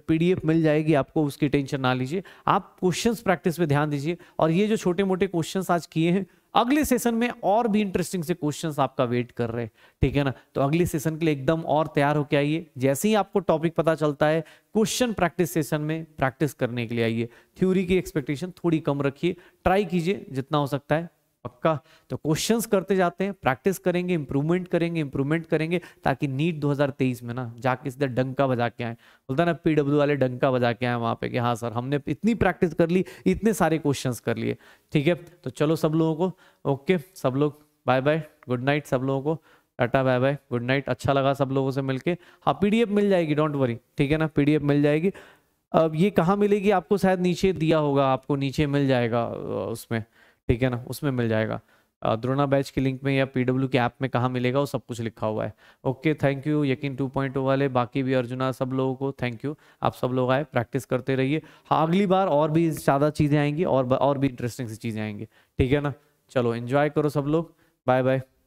पीडीएफ मिल जाएगी आपको उसकी टेंशन ना लीजिए आप क्वेश्चंस प्रैक्टिस पे ध्यान दीजिए और ये जो छोटे मोटे क्वेश्चंस आज किए हैं अगले सेशन में और भी इंटरेस्टिंग से क्वेश्चंस आपका वेट कर रहे हैं ठीक है ना तो अगले सेशन के लिए एकदम और तैयार होकर आइए जैसे ही आपको टॉपिक पता चलता है क्वेश्चन प्रैक्टिस सेशन में प्रैक्टिस करने के लिए आइए थ्योरी की एक्सपेक्टेशन थोड़ी कम रखिए ट्राई कीजिए जितना हो सकता है पक्का तो क्वेश्चंस करते जाते हैं प्रैक्टिस करेंगे इंप्रूवमेंट करेंगे इंप्रूवमेंट करेंगे ताकि नीट 2023 में ना जाके इस डंका बजा के आए बोलता ना पीडब्ल्यू वाले डंका बजा के आए वहाँ पे कि हाँ सर हमने इतनी प्रैक्टिस कर ली इतने सारे क्वेश्चंस कर लिए ठीक है तो चलो सब लोगों को ओके सब लोग बाय बाय गुड नाइट सब लोगों को tata bye bye good night अच्छा लगा सब लोगों से के हाँ पीडीएफ मिल जाएगी डोंट वरी ठीक है ना पी मिल जाएगी अब ये कहाँ मिलेगी आपको शायद नीचे दिया होगा आपको नीचे मिल जाएगा उसमें ठीक है ना उसमें मिल जाएगा द्रोना बैच की लिंक में या पी डब्ल्यू के ऐप में कहाँ मिलेगा वो सब कुछ लिखा हुआ है ओके थैंक यू यकीन 2.0 वाले बाकी भी अर्जुना सब लोगों को थैंक यू आप सब लोग आए प्रैक्टिस करते रहिए हाँ अगली बार और भी ज़्यादा चीज़ें आएंगी और और भी इंटरेस्टिंग सी चीज़ें आएंगी ठीक है ना चलो इन्जॉय करो सब लोग बाय बाय